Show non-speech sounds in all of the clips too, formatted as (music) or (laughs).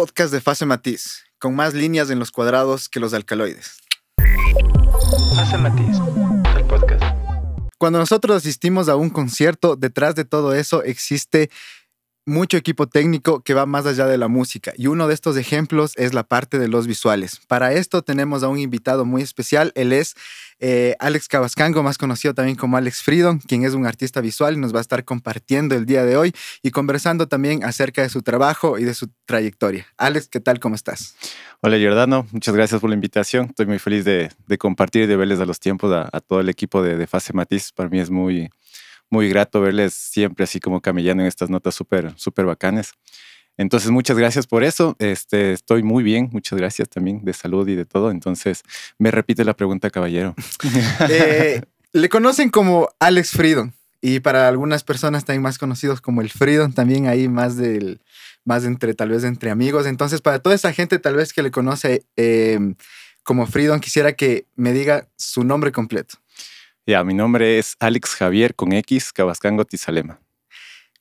podcast de fase matiz, con más líneas en los cuadrados que los de alcaloides. Fase matiz, el podcast. Cuando nosotros asistimos a un concierto, detrás de todo eso existe mucho equipo técnico que va más allá de la música y uno de estos ejemplos es la parte de los visuales. Para esto tenemos a un invitado muy especial, él es eh, Alex Cavascango, más conocido también como Alex Freedom, quien es un artista visual y nos va a estar compartiendo el día de hoy y conversando también acerca de su trabajo y de su trayectoria. Alex, ¿qué tal? ¿Cómo estás? Hola Giordano, muchas gracias por la invitación. Estoy muy feliz de, compartir y de verles a los tiempos a, todo el equipo de Fase Matiz. Para mí es muy muy grato verles siempre así como camellando en estas notas súper, súper bacanes. Entonces, muchas gracias por eso. Este, estoy muy bien, muchas gracias también de salud y de todo. Entonces, me repite la pregunta, caballero. (laughs) Eh, le conocen como Alex Freedom y para algunas personas también más conocidos como el Freedom, también ahí más del, más entre, tal vez entre amigos. Entonces, para toda esa gente tal vez que le conoce eh, como Freedom, quisiera que me diga su nombre completo. Ya, mi nombre es Alex Javier con X, Cabascango, Tizalema.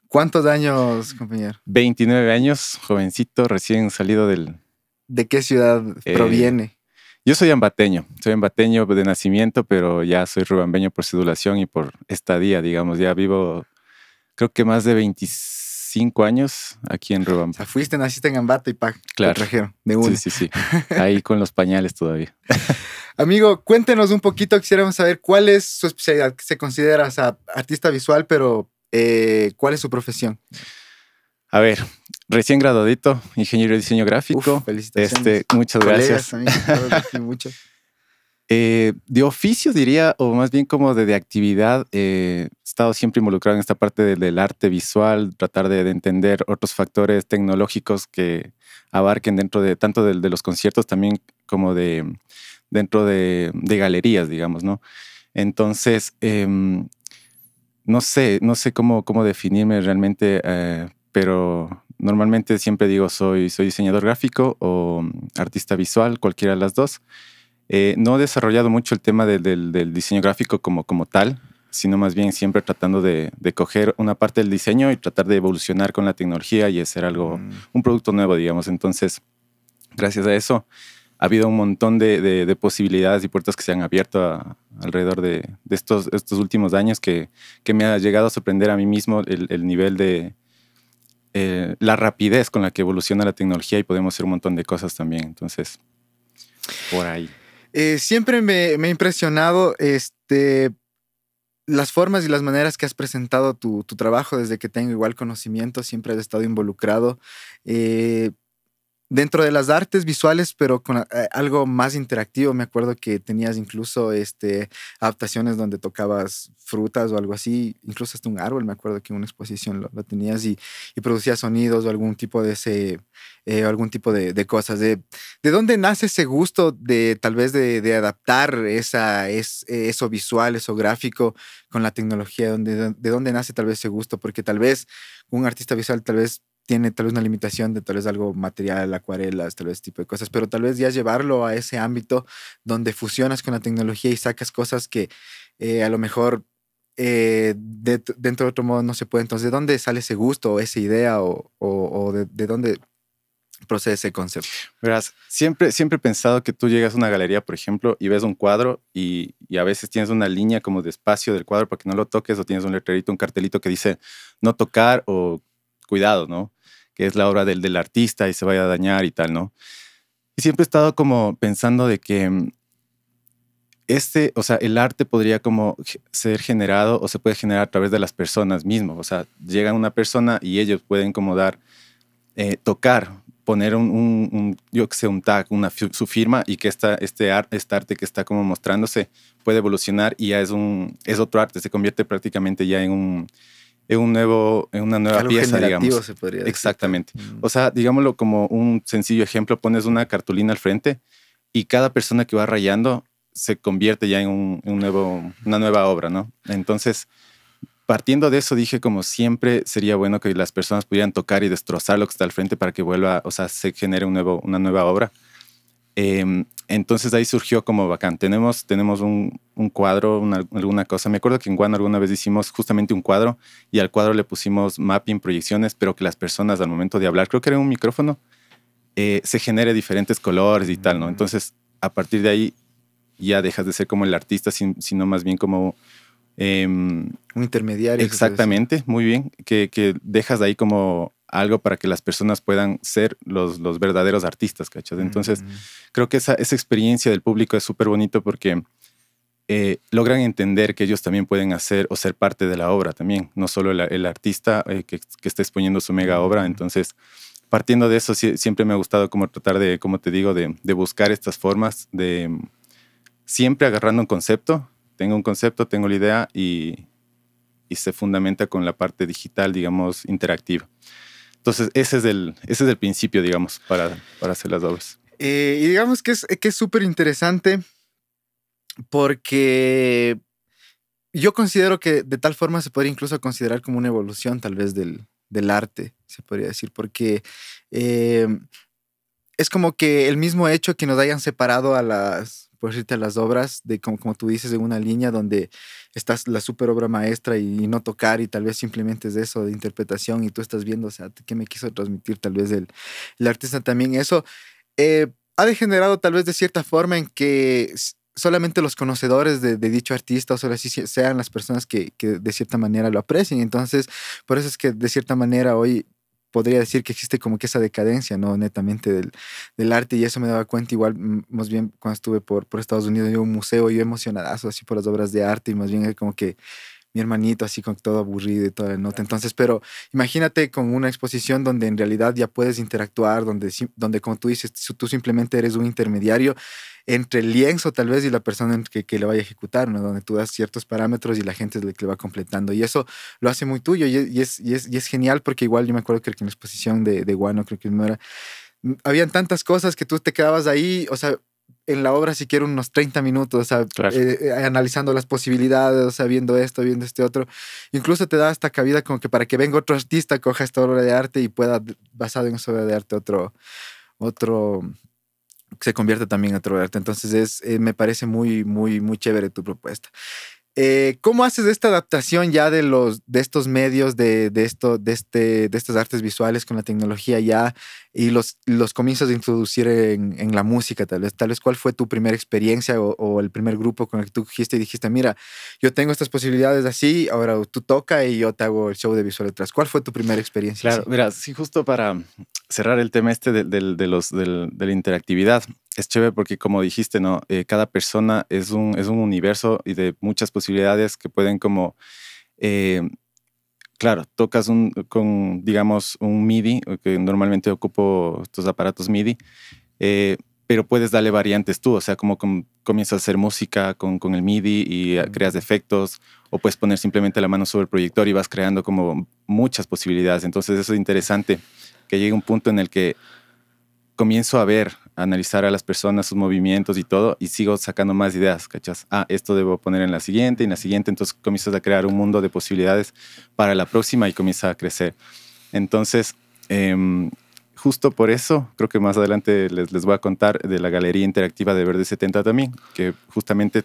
¿Cuántos años, compañero? 29 años, jovencito, recién salido del... ¿De qué ciudad eh, proviene? Yo soy ambateño, soy ambateño de nacimiento, pero ya soy rubambeño por sedulación y por estadía, digamos. Ya vivo, creo que más de 25 años aquí en Rubamba. O sea, fuiste, naciste en Ambate y pag, claro. trajeron de uno. Sí, sí, sí. Ahí con los pañales todavía. (laughs) Amigo, cuéntenos un poquito, quisiéramos saber cuál es su especialidad, que se considera artista visual, pero eh, cuál es su profesión. A ver, recién graduadito, ingeniero de diseño gráfico. Uf, felicitaciones. Este, muchas gracias. (laughs) Eh, de oficio diría, o más bien como de, actividad, eh, he estado siempre involucrado en esta parte del, arte visual, tratar de, entender otros factores tecnológicos que abarquen dentro de tanto de los conciertos también como de, dentro de, galerías, digamos, ¿no? Entonces, em, no sé, no sé cómo, cómo definirme realmente, eh, pero normalmente siempre digo soy, soy diseñador gráfico o artista visual, cualquiera de las dos. Eh, no he desarrollado mucho el tema del diseño gráfico como, como tal, sino más bien siempre tratando de, coger una parte del diseño y tratar de evolucionar con la tecnología y hacer algo, mm. un producto nuevo, digamos. Entonces, gracias a eso, ha habido un montón de, posibilidades y puertas que se han abierto alrededor de, estos, últimos años que, me ha llegado a sorprender a mí mismo el, nivel de eh, la rapidez con la que evoluciona la tecnología y podemos hacer un montón de cosas también. Entonces, por ahí. Eh, siempre me, ha impresionado este, las formas y las maneras que has presentado tu, trabajo desde que tengo igual conocimiento, siempre has estado involucrado. Eh, dentro de las artes visuales, pero con eh, algo más interactivo. Me acuerdo que tenías incluso este, adaptaciones donde tocabas frutas o algo así, incluso hasta un árbol, me acuerdo que en una exposición lo, tenías y, y, producías sonidos o algún tipo de ese, eh, algún tipo de, cosas. De, de, dónde nace ese gusto de tal vez de, adaptar esa, es, eso visual, eso gráfico con la tecnología? ¿De dónde nace tal vez ese gusto? Porque tal vez un artista visual tal vez tiene tal vez una limitación de tal vez algo material, acuarelas, tal vez ese tipo de cosas, pero tal vez ya llevarlo a ese ámbito donde fusionas con la tecnología y sacas cosas que eh, a lo mejor eh, dentro de otro modo no se puede. Entonces, ¿de dónde sale ese gusto o esa idea o, de, dónde procede ese concepto? Verás, siempre, siempre he pensado que tú llegas a una galería, por ejemplo, y ves un cuadro y, a veces tienes una línea como de espacio del cuadro para que no lo toques o tienes un letrerito, un cartelito que dice no tocar o cuidado, ¿no? que es la obra del, del artista y se vaya a dañar y tal, ¿no? Y siempre he estado como pensando de que mm, este, o sea, el arte podría como ser generado o se puede generar a través de las personas mismas. O sea, llega una persona y ellos pueden como dar, eh, tocar, poner un, yo que sé, un tag, una, su firma y que esta, este, este, arte que está como mostrándose puede evolucionar y ya es, un, es otro arte, se convierte prácticamente ya en un, en, un nuevo, en una nueva pieza, digamos. Exactamente. Mm. O sea, digámoslo como un sencillo ejemplo, pones una cartulina al frente y cada persona que va rayando se convierte ya en un nuevo, una nueva obra, ¿no? Entonces, partiendo de eso, dije como siempre sería bueno que las personas pudieran tocar y destrozar lo que está al frente para que vuelva, o sea, se genere un nuevo, una nueva obra. Em, entonces ahí surgió como bacán. Tenemos, tenemos un, un cuadro, alguna cosa. Me acuerdo que en Guano alguna vez hicimos justamente un cuadro y al cuadro le pusimos mapping, proyecciones, pero que las personas al momento de hablar, creo que era un micrófono, eh, se genere diferentes colores y tal, ¿no? Entonces a partir de ahí ya dejas de ser como el artista, sino más bien como... Em, un intermediario. Exactamente, muy bien, que, que dejas de ahí como algo para que las personas puedan ser los, los verdaderos artistas, ¿cachas? Entonces, creo que esa, esa, experiencia del público es súper bonito porque eh, logran entender que ellos también pueden hacer o ser parte de la obra también, no solo el, artista eh, que, que, está exponiendo su mega obra. Entonces, partiendo de eso, siempre me ha gustado como tratar de, como te digo, de, de buscar estas formas de siempre agarrando un concepto. Tengo un concepto, tengo la idea y, y se fundamenta con la parte digital, digamos, interactiva. Entonces, ese es el, ese es principio, digamos, para, para hacer las dobles. Eh, y digamos que es súper interesante porque yo considero que de tal forma se podría incluso considerar como una evolución tal vez del, arte, se podría decir, porque eh, es como que el mismo hecho que nos hayan separado a las por decirte a las obras de, como, tú dices, de una línea donde estás la super obra maestra y, no tocar y tal vez simplemente es eso de interpretación y tú estás viendo, o sea, qué me quiso transmitir tal vez el, artista también. Eso eh, ha degenerado tal vez de cierta forma en que solamente los conocedores de, dicho artista o solo así sean las personas que, que, de cierta manera lo aprecien. Entonces, por eso es que de cierta manera hoy podría decir que existe como que esa decadencia, ¿no? Netamente del, arte y eso me daba cuenta igual, más bien cuando estuve por, por Estados Unidos, yo un museo, yo emocionadazo así por las obras de arte y más bien como que hermanito así con todo aburrido y toda la nota. Entonces, pero imagínate con una exposición donde en realidad ya puedes interactuar, donde, donde como tú dices, tú simplemente eres un intermediario entre el lienzo tal vez y la persona que, le vaya a ejecutar, ¿no? donde tú das ciertos parámetros y la gente es que le va completando. Y eso lo hace muy tuyo y es, y es, genial porque igual yo me acuerdo que en la exposición de, de Guano, creo que no era, mm, habían tantas cosas que tú te quedabas ahí, o sea, en la obra siquiera unos 30 minutos, eh, eh, analizando las posibilidades, o viendo esto, viendo este otro. Incluso te da esta cabida como que para que venga otro artista, coja esta obra de arte y pueda, basado en esa obra de arte, otro, otro se convierte también en otro arte. Entonces, es, eh, me parece muy, muy, muy chévere tu propuesta. Eh, ¿Cómo haces esta adaptación ya de, los, de estos medios, de, esto, este, de, estas artes visuales con la tecnología ya y los, comienzos de introducir en, la música? Tal vez, tal vez, ¿cuál fue tu primera experiencia o, el primer grupo con el que tú dijiste y dijiste, mira, yo tengo estas posibilidades así, ahora tú toca y yo te hago el show de visual detrás? ¿Cuál fue tu primera experiencia? Claro, mira, sí, justo para cerrar el tema este de los, de la interactividad, es chévere porque como dijiste, ¿no? Eh, cada persona es un, es un universo y de muchas posibilidades que pueden como... Eh, claro, tocas un, con, digamos, un MIDI, que normalmente ocupo estos aparatos MIDI, eh, pero puedes darle variantes tú, o sea, como comienzas a hacer música con, con el MIDI y creas efectos, o puedes poner simplemente la mano sobre el proyector y vas creando como muchas posibilidades. Entonces eso es interesante, que llegue un punto en el que comienzo a ver, a analizar a las personas, sus movimientos y todo, y sigo sacando más ideas, ¿cachas? Ah, esto debo poner en la siguiente, en la siguiente, entonces comienzas a crear un mundo de posibilidades para la próxima y comienza a crecer. Entonces, em, justo por eso, creo que más adelante les, les voy a contar de la Galería Interactiva de Verde 70 también, que justamente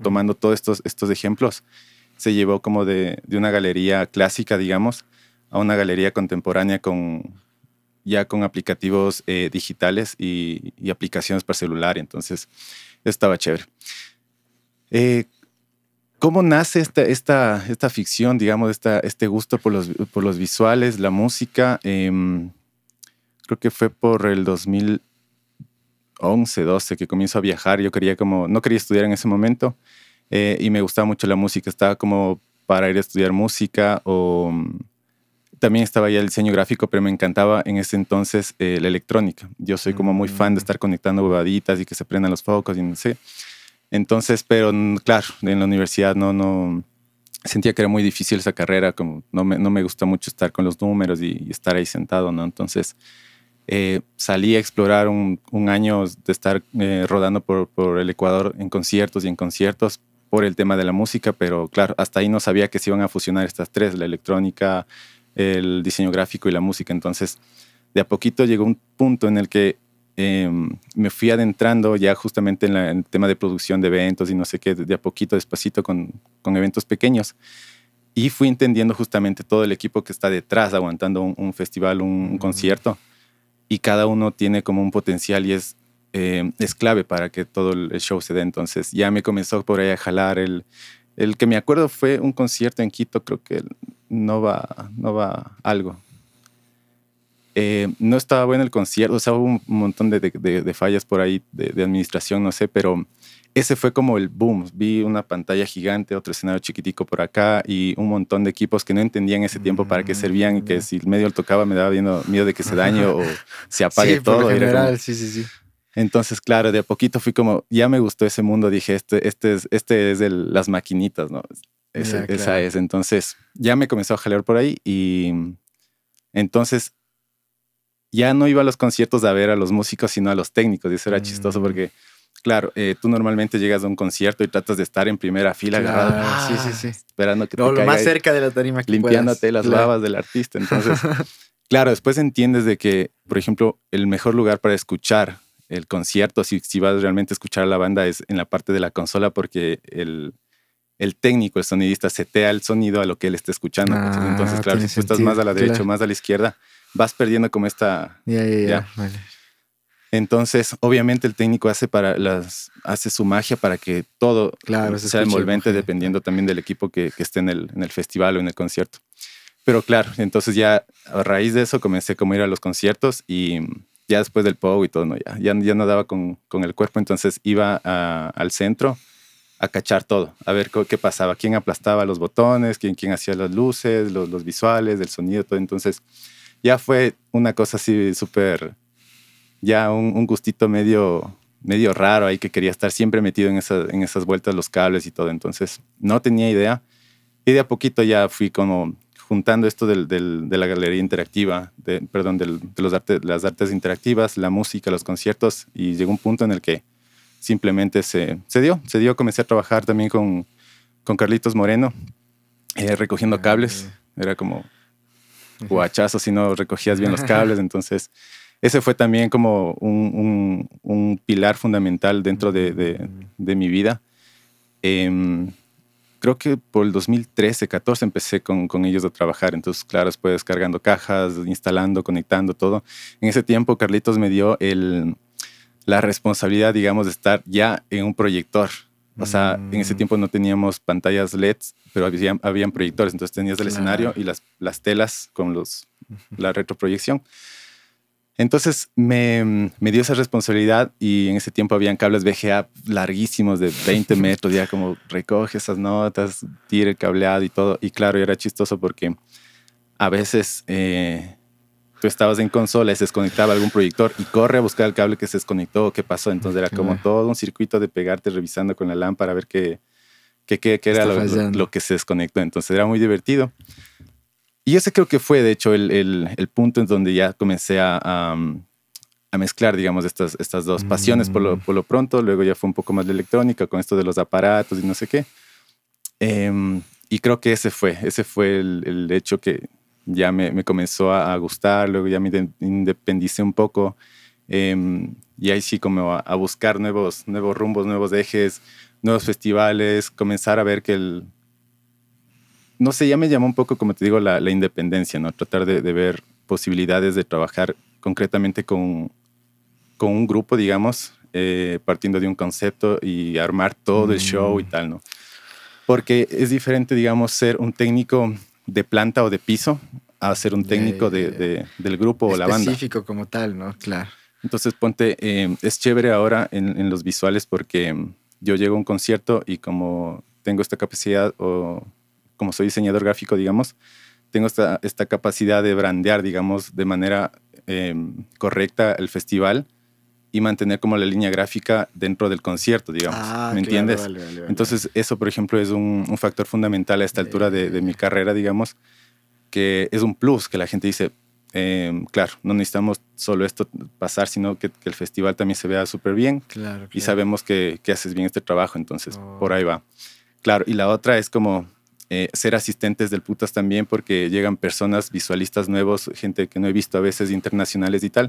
tomando todos estos, estos ejemplos, se llevó como de, de una galería clásica, digamos, a una galería contemporánea con, ya con aplicativos eh, digitales y, aplicaciones para celular. Entonces, estaba chévere. Eh, ¿Cómo nace esta, esta, ficción, digamos, esta, este gusto por los, visuales, la música? Em, creo que fue por el 2011, 12 que comienzo a viajar. Yo quería como, no quería estudiar en ese momento eh, y me gustaba mucho la música. Estaba como para ir a estudiar música o también estaba ya el diseño gráfico, pero me encantaba en ese entonces eh, la electrónica. Yo soy como muy fan de mm. estar conectando bobaditas y que se prendan los focos y no sé. Entonces, pero claro, en la universidad no, no, sentía que era muy difícil esa carrera, como no me, no me gusta mucho estar con los números y, estar ahí sentado, ¿no? Entonces eh, salí a explorar un, un año de estar eh, rodando por, por, el Ecuador en conciertos y en conciertos por el tema de la música, pero claro, hasta ahí no sabía que se iban a fusionar estas tres, la electrónica, el diseño gráfico y la música. Entonces, de a poquito llegó un punto en el que em, me fui adentrando ya justamente en, el tema de producción de eventos y no sé qué, de a poquito, despacito, con, con eventos pequeños. Y fui entendiendo justamente todo el equipo que está detrás, aguantando un, festival, un, concierto. Y cada uno tiene como un potencial y es, em, es clave para que todo el show se dé. Entonces ya me comenzó por ahí a jalar el, el que me acuerdo fue un concierto en Quito, creo que no va, no va algo. Eh, no estaba bueno el concierto, o sea, hubo un montón de, fallas por ahí de, administración, no sé, pero ese fue como el boom. Vi una pantalla gigante, otro escenario chiquitico por acá y un montón de equipos que no entendían ese tiempo para qué mm, servían y que si el medio lo tocaba me daba miedo, de que se dañe o (laughs) se apague sí, todo. Por general, sí, sí, sí. Entonces, claro, de a poquito fui como, ya me gustó ese mundo, dije, este, este es, este es de las maquinitas, ¿no? esa es. Entonces, ya me comenzó a jalear por ahí y mm, entonces ya no iba a los conciertos a ver a los músicos, sino a los técnicos. Y eso era chistoso mm. porque, claro, eh, tú normalmente llegas a un concierto y tratas de estar en primera fila Sí, sí, sí. Esperando que te lo más cerca de la tarima que Limpiándote las babas del artista. Entonces, (laughs) claro, después entiendes de que, por ejemplo, el mejor lugar para escuchar el concierto, si, si vas realmente a escuchar a la banda, es en la parte de la consola porque el, técnico, el sonidista, setea el sonido a lo que él está escuchando. Ah, entonces, claro, si estás más a la derecha o más a la izquierda, vas perdiendo como esta... Entonces, obviamente el técnico hace para las hace su magia para que todo sea envolvente dependiendo también del equipo que, esté en el, festival o en el concierto. Pero claro, entonces ya a raíz de eso comencé como a ir a los conciertos y ya después del POW y todo, no, ya, ya, ya no daba con, el cuerpo, entonces iba al centro a cachar todo, a ver qué pasaba, quién aplastaba los botones, quién, quién hacía las luces, los, visuales, el sonido, todo. Entonces ya fue una cosa así súper, ya un, gustito medio, medio raro ahí que quería estar siempre metido en, esa, en esas vueltas, los cables y todo. Entonces no tenía idea. Y de a poquito ya fui como juntando esto del, de la galería interactiva, perdón, de los las artes interactivas, la música, los conciertos, y llegó un punto en el que simplemente se, dio, se dio, comencé a trabajar también con, con Carlitos Moreno, eh, recogiendo ah, cables, era como guachazo si no recogías bien los (laughs) cables, entonces ese fue también como un, pilar fundamental dentro de, mi vida. Em, creo que por el 2013, 14 empecé con, ellos a trabajar. Entonces, claro, después descargando cajas, instalando, conectando todo. En ese tiempo, Carlitos me dio la responsabilidad, digamos, de estar ya en un proyector. O sea, en ese mm. tiempo no teníamos pantallas LED, pero había, habían proyectores. Entonces tenías el escenario y las, telas con la retroproyección. Entonces me, dio esa responsabilidad y en ese tiempo habían cables VGA larguísimos de 20 metros, ya como recoge esas notas, tira el cableado y todo. Y claro, era chistoso porque a veces eh, tú estabas en consola y se desconectaba algún proyector y corre a buscar el cable que se desconectó o qué pasó. Entonces era como todo un circuito de pegarte revisando con la lámpara a ver qué, era lo que se desconectó. Entonces era muy divertido. Y ese creo que fue, de hecho, el, punto en donde ya comencé a, mezclar, digamos, estas, estas dos pasiones por, lo, mm. pronto. Luego ya fue un poco más de electrónica con esto de los aparatos y no sé qué. Em, y creo que ese fue, ese fue el, hecho que ya me, comenzó a, gustar. Luego ya me independicé un poco. Em, y ahí sí como a, buscar nuevos, nuevos rumbos, nuevos ejes, nuevos festivales, comenzar a ver que el, no sé, ya me llamó un poco, como te digo, la, independencia, ¿no? Tratar de, ver posibilidades de trabajar concretamente con, con un grupo, digamos, eh, partiendo de un concepto y armar todo el show y mm. tal, ¿no? Porque es diferente, digamos, ser un técnico de planta o de piso a ser un técnico del grupo o la banda. Específico como tal, ¿no? Claro. Entonces, ponte, eh, es chévere ahora en, en los visuales porque yo llego a un concierto y como tengo esta capacidad o como soy diseñador gráfico, digamos, tengo esta, esta capacidad de brandear, digamos, de manera em, correcta el festival y mantener como la línea gráfica dentro del concierto, digamos. Ah, ¿Me entiendes? Entonces, eso, por ejemplo, es un, factor fundamental a esta altura de, mi carrera, digamos, que es un plus que la gente dice, em, claro, no necesitamos solo esto pasar, sino que, el festival también se vea súper bien y sabemos que, haces bien este trabajo, entonces, oh. por ahí va. Claro, y la otra es como eh, ser asistentes del putas también porque llegan personas, visualistas nuevos, gente que no he visto a veces, internacionales y tal,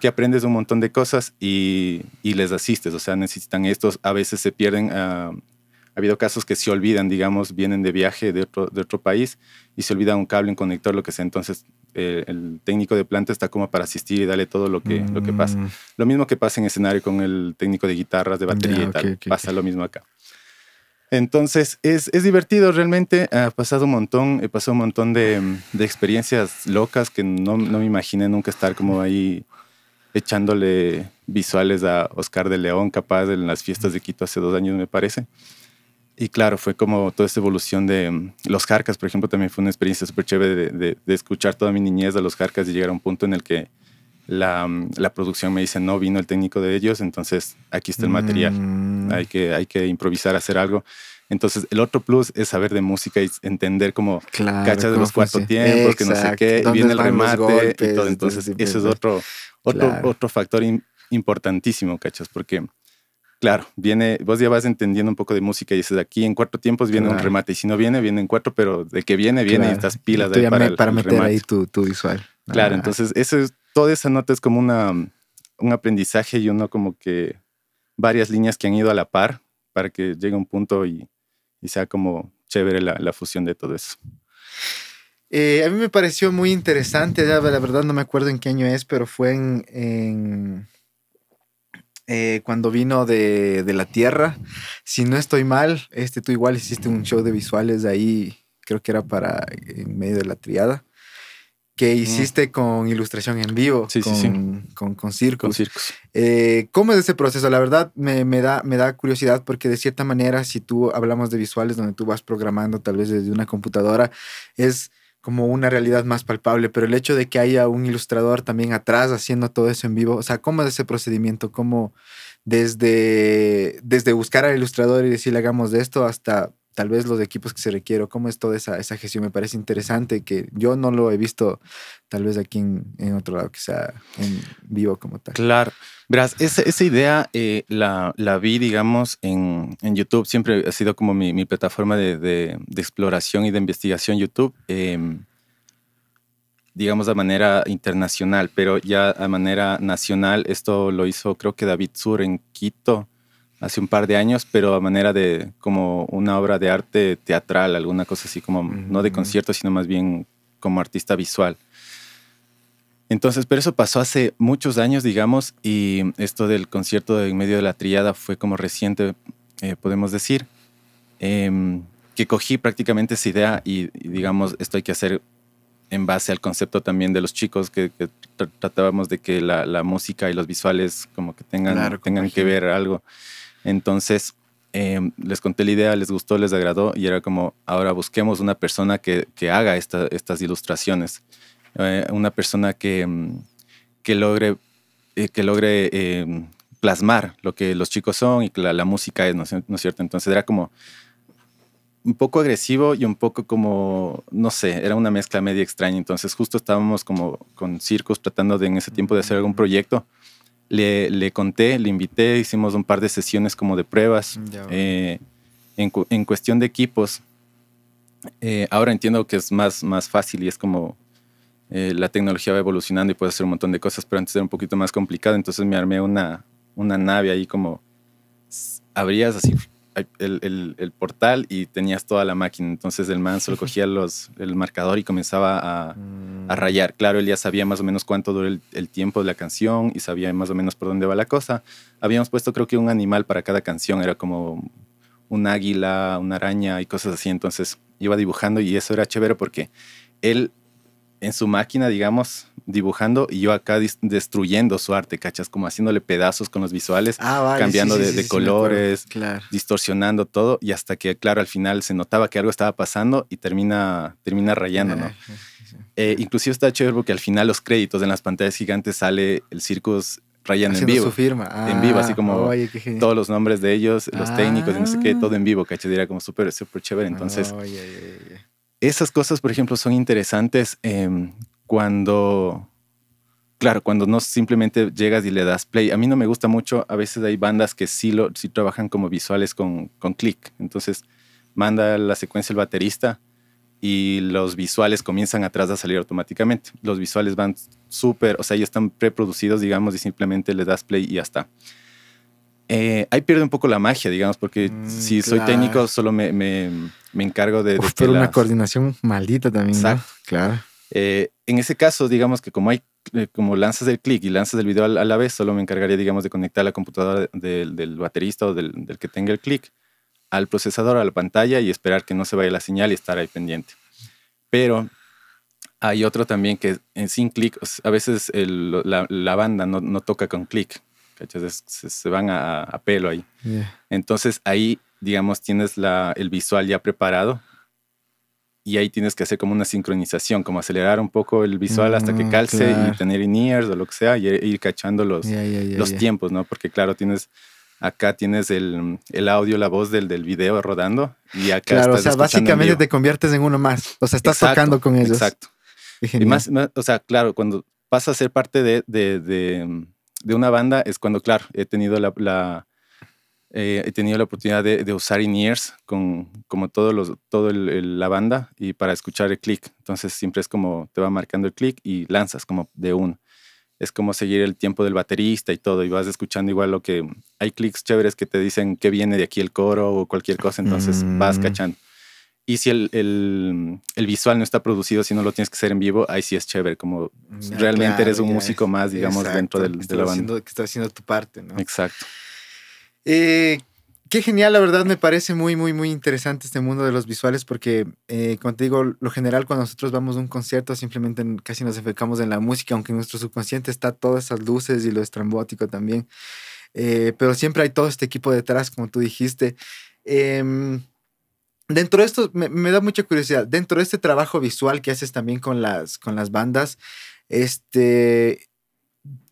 que aprendes un montón de cosas y, les asistes, o sea, necesitan estos, a veces se pierden. Ah, ha habido casos que se olvidan, digamos, vienen de viaje de otro, país y se olvida un cable, un conector, lo que sea. Entonces, eh, el técnico de planta está como para asistir y darle todo lo que, lo que pasa. Mm. Lo mismo que pasa en escenario con el técnico de guitarras, de batería y tal. pasa lo mismo acá. Entonces es, divertido realmente. Ha pasado un montón, he pasado un montón de, experiencias locas que no, me imaginé nunca estar como ahí echándole visuales a Oscar de León, capaz en las fiestas de Quito hace dos años, me parece. Y claro, fue como toda esta evolución de mm, los Jarcas, por ejemplo, también fue una experiencia súper chévere de, escuchar toda mi niñez a los Jarcas y llegar a un punto en el que la, producción me dice, no, vino el técnico de ellos, entonces aquí está el material, mm. hay, que, hay que improvisar, hacer algo. Entonces, el otro plus es saber de música y entender como cachas de los cuatro tiempos, que no sé qué, viene el remate y todo. Entonces, ese es pues, otro, otro, otro factor importantísimo, cachas, porque, claro, viene, vos ya vas entendiendo un poco de música y dices, aquí en cuatro tiempos viene un remate, y si no viene, viene en cuatro, pero de que viene, viene y estás pilas de para, meter ahí tu, tu visual. Claro, entonces eso es, toda esa nota es como una, un aprendizaje y uno como que varias líneas que han ido a la par para que llegue un punto y, sea como chévere la, fusión de todo eso. Eh, a mí me pareció muy interesante, la verdad no me acuerdo en qué año es, pero fue en, eh, cuando vino de, la Tierra. Si no estoy mal, este, tú igual hiciste un show de visuales ahí, creo que era para en medio de la triada que hiciste con ilustración en vivo, con, circos. Eh, ¿Cómo es ese proceso? La verdad me, da, me da curiosidad porque de cierta manera, si tú hablamos de visuales donde tú vas programando tal vez desde una computadora, es como una realidad más palpable, pero el hecho de que haya un ilustrador también atrás haciendo todo eso en vivo, o sea, ¿cómo es ese procedimiento? ¿Cómo desde, desde buscar al ilustrador y decirle hagamos de esto hasta tal vez los equipos que se requieren, cómo es toda esa, esa, gestión. Me parece interesante que yo no lo he visto tal vez aquí en, en otro lado, quizá en vivo como tal. Claro. Verás, esa, esa idea eh, la, la, vi, digamos, en, en, YouTube. Siempre ha sido como mi, mi plataforma de, de, exploración y de investigación YouTube. Em, digamos, de manera internacional, pero ya a manera nacional, esto lo hizo creo que David Sur en Quito hace un par de años, pero a manera de como una obra de arte teatral, alguna cosa así como, no de concierto, sino más bien como artista visual. Entonces, pero eso pasó hace muchos años, digamos, y esto del concierto en medio de la triada fue como reciente, eh, podemos decir, em, que cogí prácticamente esa idea y, digamos, esto hay que hacer en base al concepto también de los chicos, que, tratábamos de que la, música y los visuales como que tengan, tengan que ver algo. Entonces, em, les conté la idea, les gustó, les agradó y era como, ahora busquemos una persona que, haga estas ilustraciones, eh, una persona que, em, que logre, eh, em, plasmar lo que los chicos son y que la, música es, ¿no, es cierto? Entonces era como un poco agresivo y un poco como, no sé, era una mezcla media extraña. Entonces justo estábamos como con Circus tratando en ese tiempo de hacer algún proyecto le, le, conté, le invité, hicimos un par de sesiones como de pruebas mm, eh, en, en, cuestión de equipos. Eh, ahora entiendo que es más, más fácil y es como eh, la tecnología va evolucionando y puede hacer un montón de cosas, pero antes era un poquito más complicado, entonces me armé una, una nave ahí como abrías así el, portal y tenías toda la máquina. Entonces el man solo (laughs) cogía los, el marcador y comenzaba a, a mm. rayar. Claro, él ya sabía más o menos cuánto dura el, el, tiempo de la canción y sabía más o menos por dónde va la cosa. Habíamos puesto creo que un animal para cada canción, era como un águila, una araña y cosas así. Entonces iba dibujando y eso era chévere porque él en su máquina, digamos, dibujando y yo acá destruyendo su arte, ¿cachas? Como haciéndole pedazos con los visuales, ah, cambiando de, colores, distorsionando todo y hasta que, claro, al final se notaba que algo estaba pasando y termina, termina rayando, ¿no? Eh, inclusive está chévere porque al final los créditos en las pantallas gigantes sale el Circus Rayan en vivo. su firma. en vivo, así ah, como todos los nombres de ellos, los técnicos y no sé qué, todo en ah. vivo, ¿cachas? Era como súper, súper chévere. Entonces, esas cosas, por ejemplo, son interesantes em, cuando, claro, cuando no simplemente llegas y le das play. A mí no me gusta mucho, a veces hay bandas que sí, lo, sí trabajan como visuales con, con clic. Entonces, manda la secuencia el baterista y los visuales comienzan atrás a salir automáticamente. Los visuales van súper, o sea, ya están preproducidos, digamos, y simplemente le das play y ya está. Eh, ahí pierde un poco la magia, digamos, porque mm, si soy técnico solo me me encargo de... de una coordinación maldita también, Exacto. Claro. Eh, en ese caso, digamos que como hay eh, como lanzas el clic y lanzas el video a la vez, solo me encargaría, digamos, de conectar la computadora del, baterista o del, que tenga el clic al procesador, a la pantalla y esperar que no se vaya la señal y estar ahí pendiente. Pero hay otro también que en sin clic, a veces la, banda no, toca con clic, se, se, van a, pelo ahí. Entonces ahí digamos, tienes el visual ya preparado y ahí tienes que hacer como una sincronización, como acelerar un poco el visual hasta que mm, calce y tener in-ears o lo que sea y e, ir cachando los, los tiempos, ¿no? Porque claro, tienes acá tienes el, audio, la voz del, del video rodando y acá Claro, o sea, básicamente te conviertes en uno más, o sea, estás tocando con ellos. Exacto. Y más, o sea, claro, cuando pasa a ser parte de, de, de, una banda es cuando, claro, he tenido la eh, he tenido la oportunidad de, usar in-ears con como todo la banda y para escuchar el click. Entonces siempre es como te va marcando el click y lanzas como de un. Es como seguir el tiempo del baterista y todo y vas escuchando igual lo que hay clics chéveres que te dicen que viene de aquí el coro o cualquier cosa, entonces vas mm. cachando. Y si el, visual no está producido, si no lo tienes que hacer en vivo, ahí sí es chévere, como realmente eres un músico más, digamos, dentro de la banda. que estás haciendo tu parte, ¿no? Exacto. Eh, qué genial, la verdad me parece muy, muy, muy interesante este mundo de los visuales porque, eh, como te digo, lo general cuando nosotros vamos a un concierto simplemente casi nos enfocamos en la música, aunque en nuestro subconsciente está todas esas luces y lo estrambótico también. Eh, pero siempre hay todo este equipo detrás, como tú dijiste. Em, dentro de esto, me, da mucha curiosidad, dentro de este trabajo visual que haces también con las, con las bandas, este,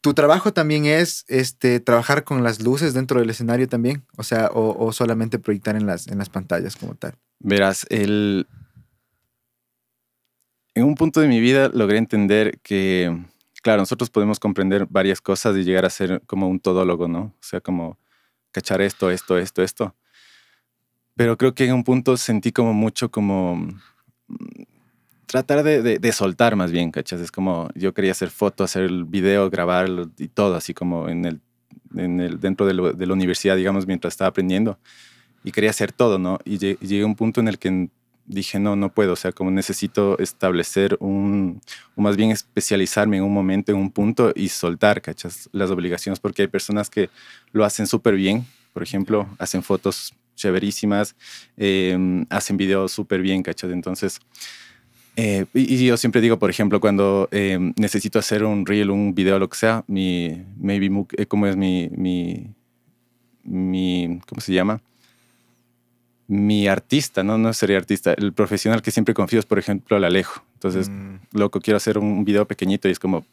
¿Tu trabajo también es este, trabajar con las luces dentro del escenario también? O sea, o, solamente proyectar en las, en las pantallas como tal. Verás, el... en un punto de mi vida logré entender que, claro, nosotros podemos comprender varias cosas y llegar a ser como un todólogo, ¿no? O sea, como cachar esto, esto, esto, esto. Pero creo que en un punto sentí como mucho como tratar de, soltar más bien, ¿cachas? Es como yo quería hacer fotos, hacer el video, grabar y todo, así como en el, dentro de, la universidad, digamos, mientras estaba aprendiendo. Y quería hacer todo, ¿no? Y llegué a un punto en el que dije, no, no puedo, o sea, como necesito establecer un, o más bien especializarme en un momento, en un punto y soltar, ¿cachas? Las obligaciones, porque hay personas que lo hacen súper bien, por ejemplo, hacen fotos chéverísimas, em, hacen videos súper bien, ¿cachas? Entonces, eh, y, yo siempre digo, por ejemplo, cuando em, necesito hacer un reel, un video, lo que sea, mi Maybe eh, ¿cómo es mi, mi, mi, ¿cómo se llama? Mi artista, no, no sería artista, el profesional que siempre confío es, por ejemplo, el Alejo. Entonces, mm. loco, quiero hacer un video pequeñito y es como,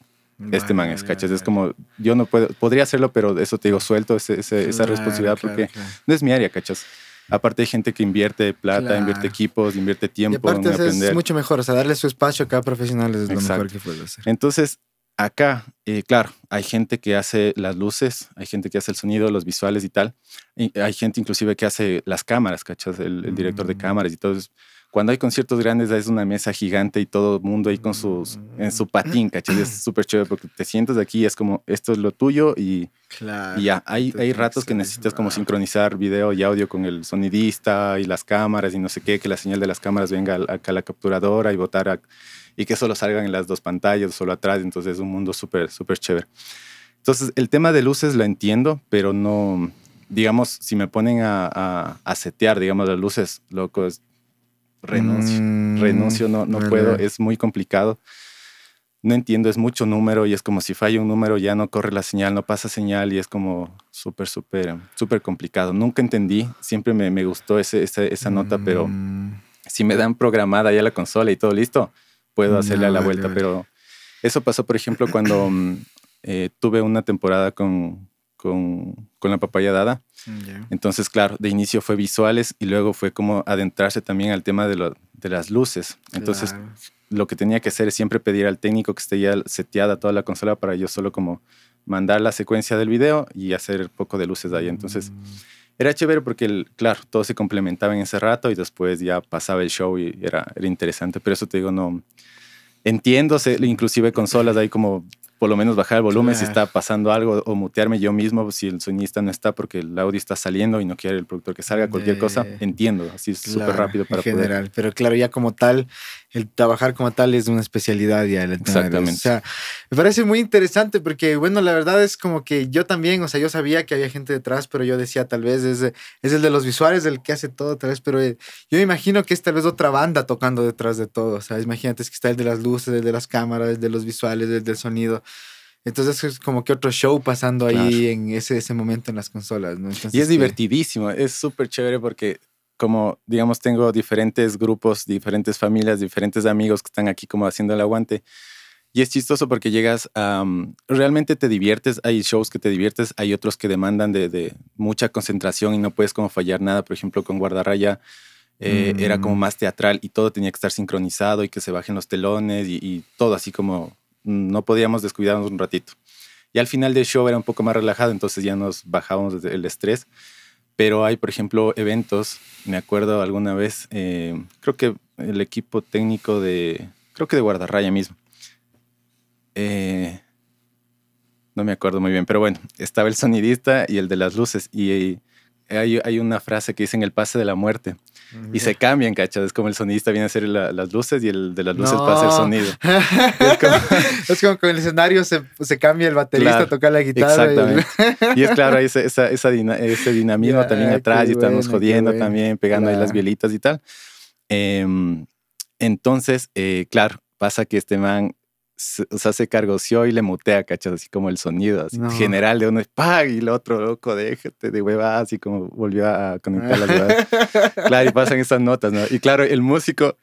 este man es cachas. Es como, yo no puedo, podría hacerlo, pero eso te digo, suelto esa responsabilidad porque no es mi área, cachas. Aparte hay gente que invierte plata, invierte equipos, invierte tiempo. Y aparte es mucho mejor, o sea, darle su espacio a cada profesional es lo mejor que puedes hacer. Entonces, acá, eh, claro, hay gente que hace las luces, hay gente que hace el sonido, los visuales y tal. hay gente inclusive que hace las cámaras, ¿cachas? el director de mm. cámaras y todo. Eso. Cuando hay conciertos grandes es una mesa gigante y todo el mundo ahí con sus, en su patín, ¿cachai? Es mm. súper chévere porque te sientas aquí y es como, esto es lo tuyo y, ya. Hay, hay ratos que necesitas como ah. sincronizar video y audio con el sonidista y las cámaras y no sé qué, que la señal de las cámaras venga acá a la capturadora y votar y que solo salgan en las dos pantallas, solo atrás. Entonces es un mundo súper, súper chévere. Entonces, el tema de luces lo entiendo, pero no, digamos, si me ponen a, a, a setear, digamos, las luces, loco, es, renuncio, mm, renuncio, no, no puedo, es muy complicado. No entiendo, es mucho número y es como si falla un número ya no corre la señal, no pasa señal y es como súper, súper, súper complicado. Nunca entendí, siempre me, gustó esa, nota, pero mm. si me dan programada ya la consola y todo listo, puedo hacerle a la vuelta, pero eso pasó, por ejemplo, cuando mm, eh, tuve una temporada con, con, la papaya dada. Mm, Entonces, claro, de inicio fue visuales y luego fue como adentrarse también al tema de, de las luces. Entonces, lo que tenía que hacer es siempre pedir al técnico que esté ya seteada toda la consola para yo solo como mandar la secuencia del video y hacer poco de luces de ahí. Entonces, mm. era chévere porque, el, claro, todo se complementaba en ese rato y después ya pasaba el show y era, interesante. Pero eso te digo, no entiendo, inclusive consolas, de ahí como por lo menos bajar el volumen si está pasando algo o mutearme yo mismo si el sonista no está porque el audio está saliendo y no quiere el productor que salga, cualquier cosa, entiendo, así es súper rápido para general, Pero claro, ya como tal, el trabajar como tal es una especialidad ya. Exactamente. O sea, me parece muy interesante porque, bueno, la verdad es como que yo también, o sea, yo sabía que había gente detrás, pero yo decía tal vez es, es el de los visuales el que hace todo tal vez, pero eh, yo me imagino que es tal vez otra banda tocando detrás de todo, o sea, imagínate es que está el de las luces, el de las cámaras, el de los visuales, el del sonido. Entonces es como que otro show pasando ahí en ese, ese momento en las consolas, y es este, divertidísimo, es súper chévere porque como, digamos, tengo diferentes grupos, diferentes familias, diferentes amigos que están aquí como haciendo el aguante. Y es chistoso porque llegas a... realmente te diviertes, hay shows que te diviertes, hay otros que demandan de, de mucha concentración y no puedes como fallar nada. Por ejemplo, con Guardarraya eh, era como mm. más teatral y todo tenía que estar sincronizado y que se bajen los telones y todo así como no podíamos descuidarnos un ratito. Y al final del show era un poco más relajado, entonces ya nos bajábamos el estrés. Pero hay, por ejemplo, eventos. Me acuerdo alguna vez, eh, creo que el equipo técnico de, creo que de guardarraya mismo. Eh, no me acuerdo muy bien, pero bueno, estaba el sonidista y el de las luces. Y, eh, hay, una frase que dicen, el pase de la muerte y se cambian, ¿cachai? Es como el sonidista viene a hacer las luces y el de las luces pasa el sonido. (laughs) es, como, (laughs) el escenario se, cambia el baterista a tocar la guitarra. Exactamente. Y, es claro, ese (laughs) dinamismo también atrás y estamos jodiendo también, pegando ahí las violitas y tal. Em, entonces, eh, claro, pasa que este man se, o sea, se cargoció y le mutea, ¿cachas? Así como el sonido general de uno es ¡pag! y el otro, loco, déjate de hueva, así como volvió a conectar la verdad (laughs) claro, y pasan esas notas, ¿no? Y claro, el músico,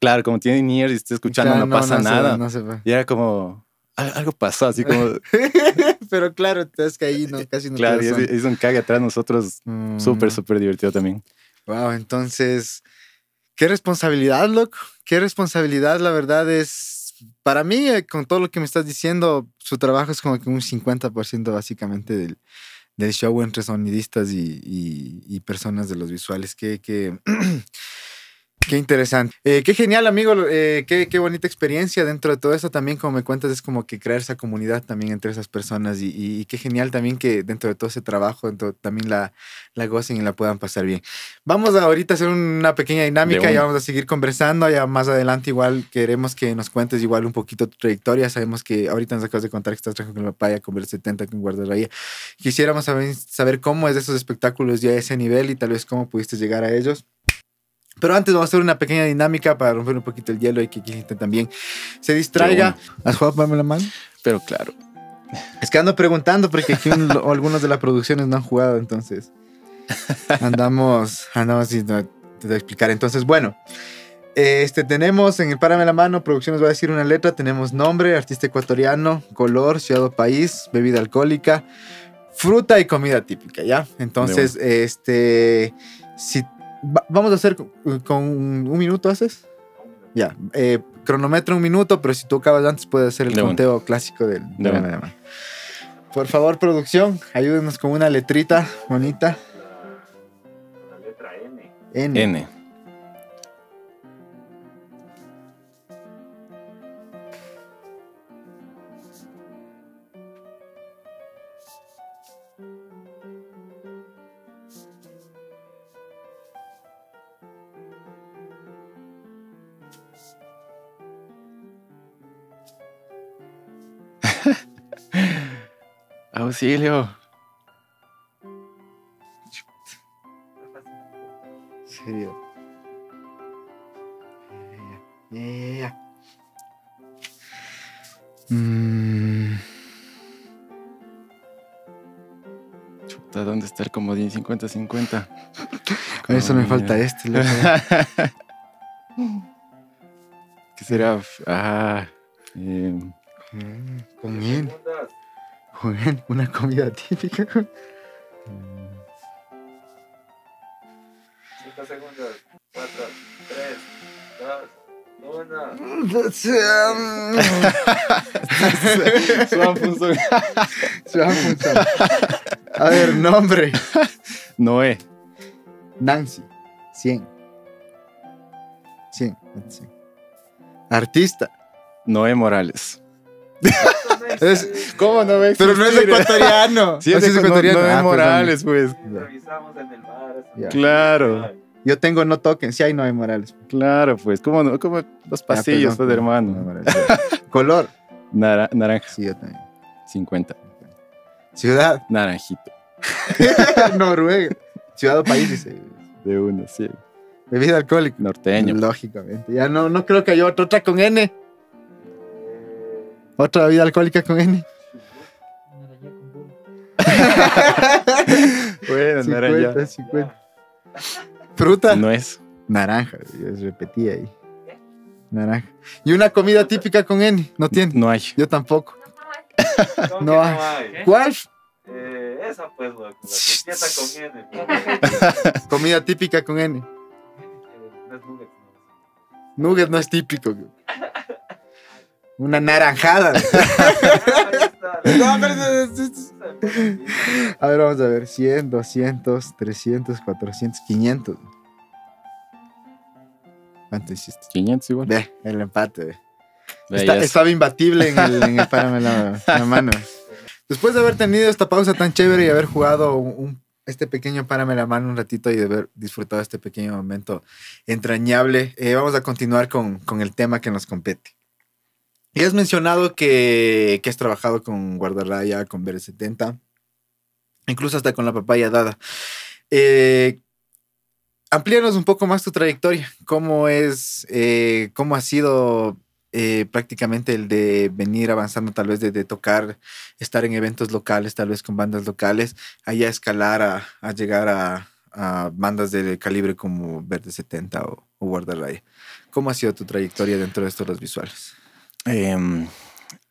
claro, como tiene niños y está escuchando, no, pasa nada. Y era como, algo pasó, así como. (laughs) Pero claro, es que ahí no, eh, casi no Claro, hizo un cague atrás nosotros, súper, mm. súper divertido también. Wow, entonces, qué responsabilidad, loco. Qué responsabilidad, la verdad es para mí, eh, con todo lo que me estás diciendo, su trabajo es como que un 50% básicamente del, show entre sonidistas y, y, personas de los visuales. Que, que (clears throat) Qué interesante. Eh, qué genial, amigo. Eh, qué, qué, bonita experiencia dentro de todo eso también, como me cuentas, es como que crear esa comunidad también entre esas personas y, qué genial también que dentro de todo ese trabajo también la, la gocen y la puedan pasar bien. Vamos ahorita a hacer una pequeña dinámica y vamos a seguir conversando. Ya más adelante igual queremos que nos cuentes igual un poquito tu trayectoria. Sabemos que ahorita nos acabas de contar que estás trabajando con la Paya, con el 70, con Guardarraya. Quisiéramos saber, saber cómo es de esos espectáculos ya a ese nivel y tal vez cómo pudiste llegar a ellos. Pero antes vamos a hacer una pequeña dinámica para romper un poquito el hielo y que gente también se distraiga. ¿Has jugado Párame la mano? Pero claro. Es que ando preguntando porque aquí (laughs) algunos de las producciones no han jugado, entonces andamos, andamos sin a explicar. Entonces, bueno, este tenemos en el Párame la mano, producciones va a decir una letra, tenemos nombre, artista ecuatoriano, color, ciudad o país, bebida alcohólica, fruta y comida típica, ¿ya? Entonces, este si vamos a hacer eh, con, un minuto, ¿haces? Ya. cronometro eh, cronometra un minuto, pero si tú acabas antes, puedes hacer el conteo clásico del. De Por favor, producción, ayúdenos con una letrita bonita. La letra N. N. N. Auxilio. Serio. Eh, eh, eh. Mm. ¿dónde está el comodín 50-50? (laughs) Con eso me falta este. Loco. (laughs) ¿Qué será? Ah, eh. Mm, ¿Con quién? (laughs) una comida típica. A ver, nombre. Noé. Nancy. 100. 100. 100. Artista. Noé Morales. (laughs) Es, ¿Cómo no ves? Pero no es ecuatoriano. (laughs) Sí, es, no, es ecuatoriano. No, hay Morales, pues. Revisamos en el bar. Claro. Yo tengo no toquen, sí, hay no hay Morales. Claro, pues. ¿Cómo no? ¿Cómo los pues, pasillos, de pues, pues, hermano? Color. naranja. Sí, yo también. 50. Ciudad. Naranjito. (laughs) Noruega. Ciudad o país, dice. De uno, sí. Bebida alcohólica. Norteño. Lógicamente. Ya no, no creo que haya otra con N. Otra vida alcohólica con N. bueno, naranja. Fruta. No es. Naranja, yo repetí ahí. Naranja. ¿Y una comida típica con N? No tiene. No hay. Yo tampoco. No, hay. (laughs) ¿Cuál? Eh, esa pues, La que empieza con N. (laughs) comida típica con N. Eh, nugget. no es típico. Una naranjada. (laughs) a ver, vamos a ver. 100, 200, 300, 400, 500. ¿Cuánto hiciste? 500 igual. Ve, el empate. estaba imbatible en el, en (laughs) la, mano. Después de haber tenido esta pausa tan chévere y haber jugado este pequeño Párame la mano un ratito y de haber disfrutado este pequeño momento entrañable, eh, vamos a continuar con el tema que nos compete. Y has mencionado que, has trabajado con Guardarraya, con Verde 70, incluso hasta con la papaya dada. Eh, amplíanos un poco más tu trayectoria. ¿Cómo es, eh, cómo ha sido eh, prácticamente el de venir avanzando tal vez de tocar, estar en eventos locales, tal vez con bandas locales, allá escalar a, llegar a, bandas de calibre como Verde 70 o, Guardaraya? Guardarraya? ¿Cómo ha sido tu trayectoria dentro de estos los visuales? Em,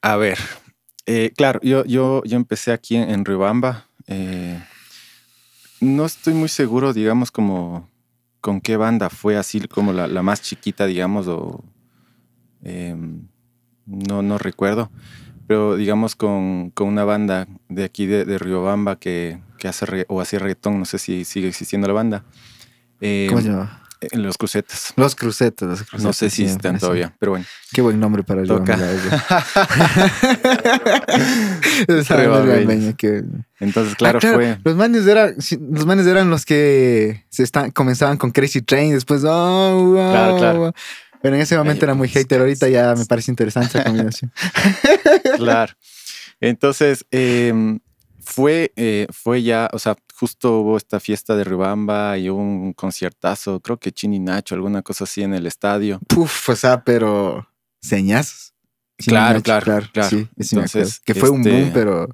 a ver, eh, claro, yo, yo, yo empecé aquí en, Riobamba, eh, no estoy muy seguro, digamos, como con qué banda fue así, como la, más chiquita, digamos, o em, no, no recuerdo. Pero digamos con, una banda de aquí de, Riobamba que, hace o hacía reggaetón, no sé si sigue existiendo la banda. ¿Cómo se em, llama? Los crucetas, Los Crucetas. los No sé si están todavía, pero bueno. Qué buen nombre para el (laughs) (laughs) Entonces, ah, claro, fue. Los manes, era, los manes eran los que se están, comenzaban con Crazy Train, después, oh, claro, claro. Pero en ese momento era muy pues, hater, ahorita ya me parece interesante esa combinación. (laughs) claro. Entonces, em, fue, eh, fue ya, o sea, justo hubo esta fiesta de Rubamba y hubo un conciertazo, creo que Chini Nacho, alguna cosa así en el estadio. Puf, o sea, pero señas. Claro, claro, claro, Entonces, que fue un este, boom, pero...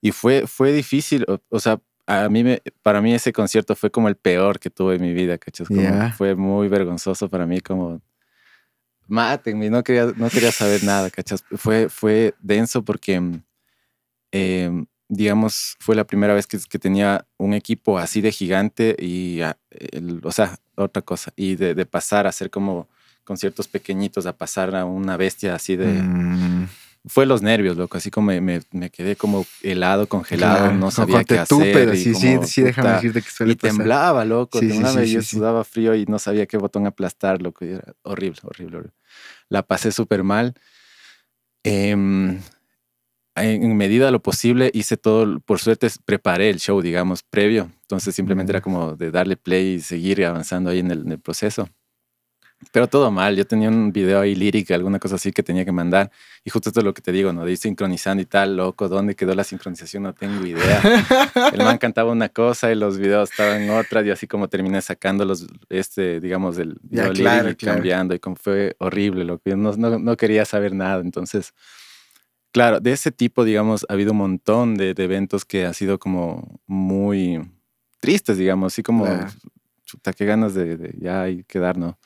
Y fue, fue difícil, o, sea, a mí me, para mí ese concierto fue como el peor que tuve en mi vida, ¿cachas? Como Fue muy vergonzoso para mí, como mátenme, no quería, no quería saber nada, ¿cachas? Fue, fue denso porque em, digamos, fue la primera vez que, tenía un equipo así de gigante y, ah, o sea, otra cosa, y de, pasar a ser como conciertos pequeñitos, a pasar a una bestia así de... Mm. Fue los nervios, loco, así como me, quedé como helado, congelado, no sabía qué hacer. y sí, sí, que temblaba, loco, sí, sí, yo sudaba frío y no sabía qué botón aplastar, loco, era horrible, horrible, horrible. La pasé súper mal. Eh, em, en medida de lo posible hice todo, por suerte preparé el show, digamos, previo. Entonces simplemente era como de darle play y seguir avanzando ahí en el, proceso. Pero todo mal, yo tenía un video ahí lírica, alguna cosa así que tenía que mandar. Y justo esto es lo que te digo, ¿no? De ir sincronizando y tal, loco, ¿dónde quedó la sincronización? No tengo idea. el man (laughs) cantaba una cosa y los videos estaban en otra. y así como terminé sacando los, este, digamos, del video lírico claro, y cambiando. Y como fue horrible, lo que no quería saber nada. Entonces... Claro, de ese tipo, digamos, ha habido un montón de, eventos que han sido como muy tristes, digamos, así como, chuta, qué ganas de, ya y quedar, ¿no?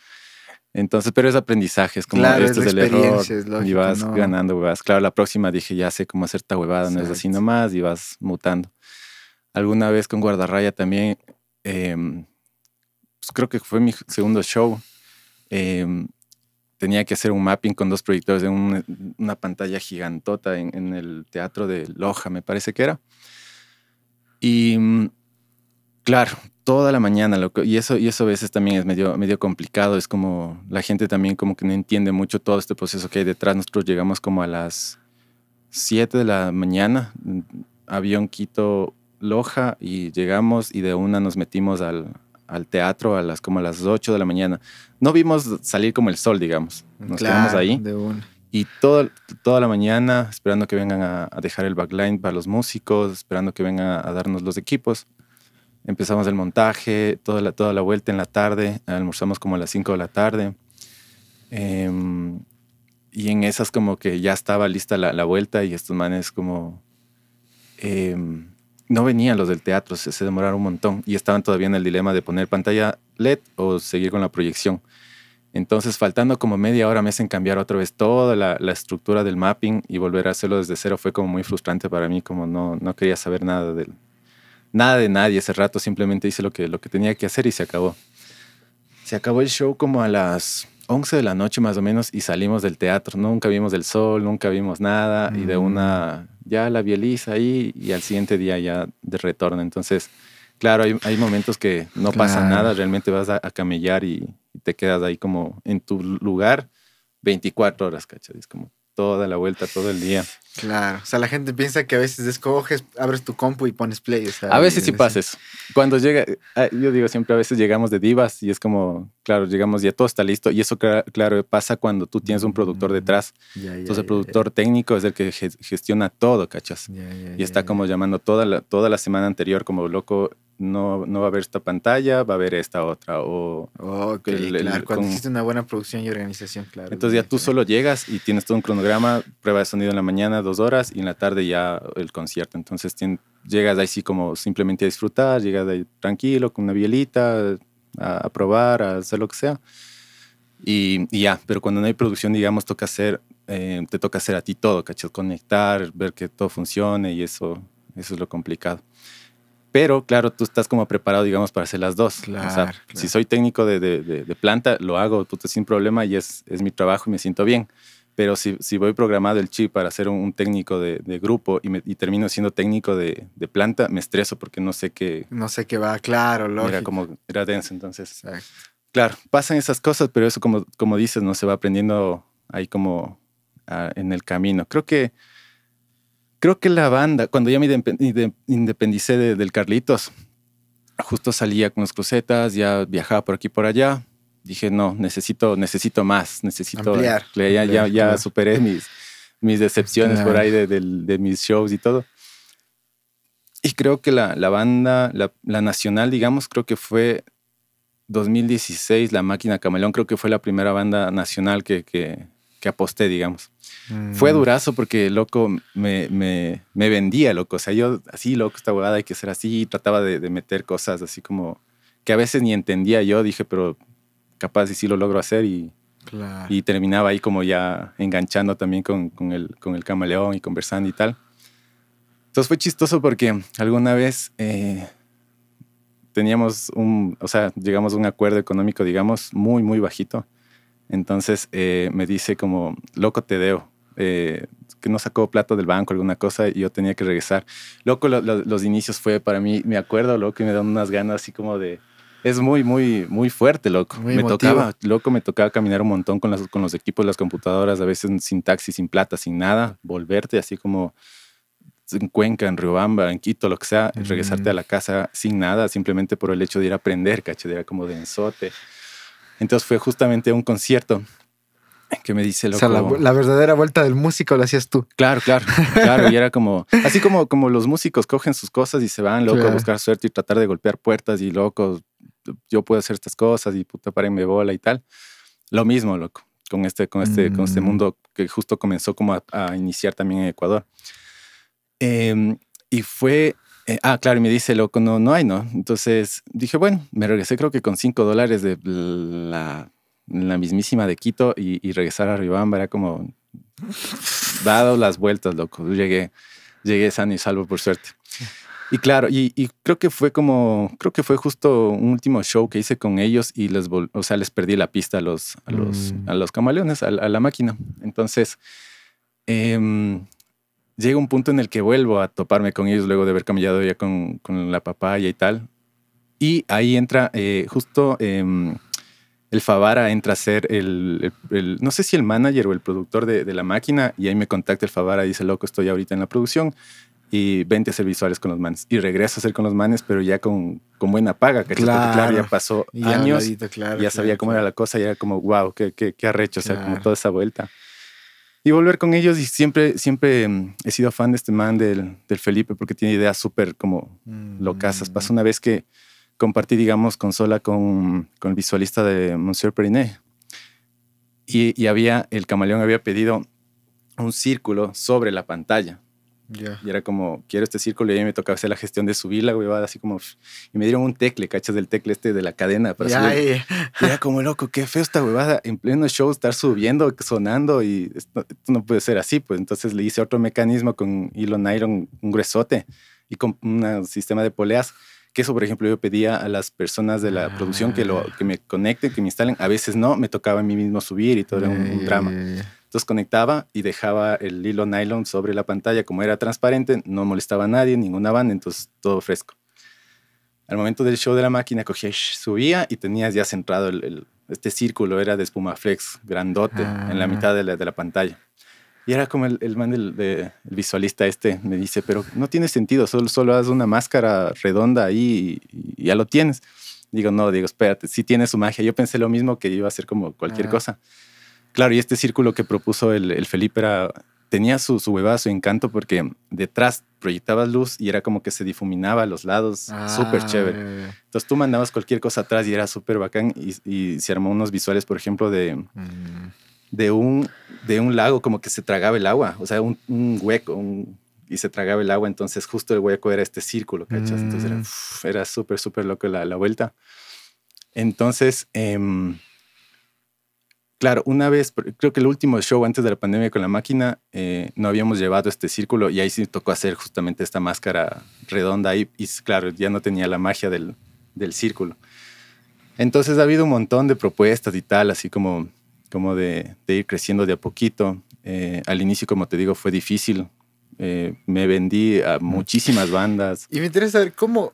Entonces, pero es aprendizaje, es como claro, este es, del error y vas ganando huevas. Claro, la próxima dije, ya sé cómo hacer esta huevada, no es así nomás y vas mutando. Alguna vez con Guardarraya también, em, pues creo que fue mi segundo show. Eh, tenía que hacer un mapping con dos proyectores de una pantalla gigantota en, el teatro de Loja, me parece que era. Y mm, claro, toda la mañana, lo y, eso, y eso a veces también es medio, medio complicado, es como la gente también como que no entiende mucho todo este proceso que hay detrás. Nosotros llegamos como a las 7 de la mañana, mm, avión Quito Loja, y llegamos y de una nos metimos al, al teatro a las como a las 8 de la mañana. No vimos salir como el sol, digamos. Nos quedamos ahí. Y toda la mañana esperando que vengan a, dejar el backline para los músicos, esperando que vengan a, darnos los equipos. Empezamos el montaje, toda la, toda la vuelta en la tarde, almorzamos como a las 5 de la tarde. Em, y en esas como que ya estaba lista la, vuelta y estos manes como... Em, no venían los del teatro, se, demoraron un montón y estaban todavía en el dilema de poner pantalla LED o seguir con la proyección. Entonces, faltando como media hora, me hacen cambiar otra vez toda la, estructura del mapping y volver a hacerlo desde cero fue como muy frustrante para mí, como no, no quería saber nada, del, nada de nadie ese rato, simplemente hice lo que, lo que tenía que hacer y se acabó. Se acabó el show como a las 11 de la noche más o menos y salimos del teatro. Nunca vimos el sol, nunca vimos nada y de una mm. ya la bieliza ahí y al siguiente día ya de retorno. Entonces, claro, hay, momentos que no pasa nada, realmente vas a, camellar y, te quedas ahí como en tu lugar 24 horas, ¿cachai? Es como toda la vuelta todo el día. Claro, o sea, la gente piensa que a veces escoges, abres tu compu y pones play. a veces sí pases. Cuando llega, ah, yo digo siempre, a veces llegamos de divas y es como, claro, llegamos ya todo está listo. Y eso, claro, pasa cuando tú tienes un productor detrás. Entonces, el productor técnico es el que gestiona todo, ¿cachas? y está como llamando toda toda la semana anterior, como loco, no, no va a haber esta pantalla, va a haber esta otra. O Cuando existe una buena producción y organización, claro. Entonces ya tú solo llegas y tienes todo un cronograma, prueba de sonido en la mañana, dos horas, y en la tarde ya el concierto. Entonces llegas ahí sí como simplemente a disfrutar, llegas ahí tranquilo, con una bielita, a, probar, a hacer lo que sea. Y, ya, pero cuando no hay producción, digamos, toca hacer, eh, te toca hacer a ti todo, ¿cachai? Conectar, ver que todo funcione y eso, eso es lo complicado. Pero claro, tú estás como preparado, digamos, para hacer las dos. o sea, si soy técnico de, de, planta, lo hago sin problema y es, es mi trabajo y me siento bien. Pero si, si voy programado el chip para ser un, técnico de, de grupo y, me, y, termino siendo técnico de, de, planta, me estreso porque no sé qué. No sé qué va, claro, lógico. Era como, era denso, entonces. Claro, pasan esas cosas, pero eso, como, como dices, no se va aprendiendo ahí como ah, en el camino. Creo que creo que la banda, cuando ya me independicé del Carlitos, justo salía con las crucetas, ya viajaba por aquí por allá. Dije, no, necesito, necesito más, necesito ampliar. ya, ya, superé mis, mis decepciones por ahí de, mis shows y todo. Y creo que la, la banda, la, la, nacional, digamos, creo que fue 2016, La Máquina Camaleón, creo que fue la primera banda nacional que, que aposté, digamos. Fue mm. durazo porque, loco, me, vendía, loco. O sea, yo así, loco, esta huevada hay que ser así. trataba de, meter cosas así como que a veces ni entendía yo. Dije, pero capaz y sí lo logro hacer y, y terminaba ahí como ya enganchando también con, el, con el camaleón y conversando y tal. Entonces fue chistoso porque alguna vez eh, teníamos un, o sea, llegamos a un acuerdo económico, digamos, muy, muy bajito entonces eh, me dice como, loco, te debo. Eh, que no sacó plata del banco, alguna cosa, y yo tenía que regresar. Loco, los inicios fue para mí, me acuerdo, loco, que me dan unas ganas así como de... Es muy, muy, muy fuerte, loco. me tocaba, loco, me tocaba caminar un montón con, con los equipos, las computadoras, a veces sin taxi, sin plata, sin nada, volverte así como en Cuenca, en Riobamba, en Quito, lo que sea, regresarte a mm. la casa sin nada, simplemente por el hecho de ir a aprender, cacho, de como de ensote. Entonces fue justamente un concierto que me dice loco. O sea, la, verdadera vuelta del músico la hacías tú. Claro, claro, (laughs) claro. Y era como, así como, como los músicos cogen sus cosas y se van loco a buscar suerte y tratar de golpear puertas y loco, yo puedo hacer estas cosas y puta, parenme bola y tal. Lo mismo, loco, con este, con este, con este mm. mundo que justo comenzó como a, iniciar también en Ecuador. Em, y fue eh, ah, claro, y me dice, loco, no, no hay, ¿no? Entonces dije, bueno, me regresé creo que con cinco dólares de la, mismísima de Quito y, regresar a Ribamba era como dado las vueltas, loco. llegué, llegué sano y salvo por suerte. Y claro, y, creo que fue como, creo que fue justo un último show que hice con ellos y les, o sea, les perdí la pista a los, a los, mm. a los camaleones, a, a la máquina. Entonces, eh, llega un punto en el que vuelvo a toparme con ellos luego de haber caminado ya con, la papaya y tal. Y ahí entra eh, justo em, el Favara, entra a ser el, no sé si el manager o el productor de, la máquina, y ahí me contacta el Favara, dice, loco, estoy ahorita en la producción y vente a hacer visuales con los manes. Y regreso a hacer con los manes, pero ya con, con buena paga, que Claro, ya pasó años, ya sabía cómo era la cosa, y era como, wow, qué, qué, qué arrecho, o sea, como toda esa vuelta y volver con ellos. Y siempre, siempre mm, he sido fan de este man del, Felipe porque tiene ideas súper como mm. locas. Pasó una vez que compartí, digamos, consola con, el visualista de Monsieur Periné. Y, y, había, el camaleón había pedido un círculo sobre la pantalla. Y era como, quiero este círculo y a mí me tocaba hacer la gestión de subir la huevada, así como... Y me dieron un tecle, cachas del tecle este de la cadena. Para subir. Eh. Y era como, loco, qué feo esta huevada, en pleno show estar subiendo, sonando y esto, no puede ser así. Pues entonces le hice otro mecanismo con hilo nylon, un gruesote y con un sistema de poleas. Que eso, por ejemplo, yo pedía a las personas de la ah. producción que, lo, que me conecten, que me instalen. A veces no, me tocaba a mí mismo subir y todo era un, un drama conectaba y dejaba el hilo nylon sobre la pantalla. Como era transparente, no molestaba a nadie, ninguna banda, entonces todo fresco. Al momento del show de la máquina, cogía, subía y tenías ya centrado el, este círculo, era de espuma flex, grandote, en la ah. mitad de la, pantalla. Y era como el, el man del visualista este me dice, pero no tiene sentido, solo, solo haz una máscara redonda ahí y, ya lo tienes. Digo, no, digo, espérate, si tiene su magia. Yo pensé lo mismo que iba a ser como cualquier ah. cosa. Claro, y este círculo que propuso el, Felipe tenía su, su su encanto, porque detrás proyectabas luz y era como que se difuminaba a los lados, ah, súper chévere. Entonces tú mandabas cualquier cosa atrás y era súper bacán y, se armó unos visuales, por ejemplo, mm. de, un, lago como que se tragaba el agua, o sea, un, hueco, y se tragaba el agua, entonces justo el hueco era este círculo, ¿cachas? Entonces era, mm. súper, súper loco la, vuelta. Entonces... Em, Claro, una vez, creo que el último show antes de la pandemia con la máquina, eh, no habíamos llevado este círculo y ahí sí tocó hacer justamente esta máscara redonda y y claro, ya no tenía la magia del, del círculo. Entonces ha habido un montón de propuestas y tal, así como, como de, ir creciendo de a poquito. Eh, al inicio, como te digo, fue difícil. Eh, me vendí a muchísimas bandas. Y me interesa saber cómo,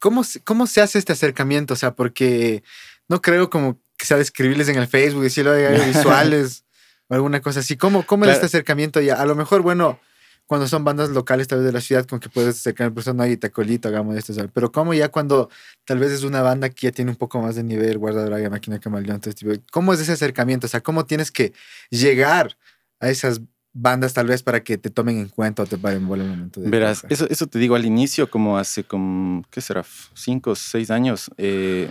cómo, cómo se hace este acercamiento, o sea, porque no creo como quizá escribirles en el Facebook, decirlo de (laughs) visuales o alguna cosa así. ¿Cómo, cómo es este acercamiento ya? A lo mejor, bueno, cuando son bandas locales tal vez de la ciudad con que puedes acercar a persona y tacolito, hagamos esto, ¿sabes? pero ¿cómo ya cuando tal vez es una banda que ya tiene un poco más de nivel, guarda draga máquina camaleón, todo este tipo, ¿cómo es ese acercamiento? O sea, ¿cómo tienes que llegar a esas bandas tal vez para que te tomen en cuenta o te paren en el momento? Verás, eso, eso, te digo al inicio, como hace, como, ¿qué será? Cinco o seis años. Eh,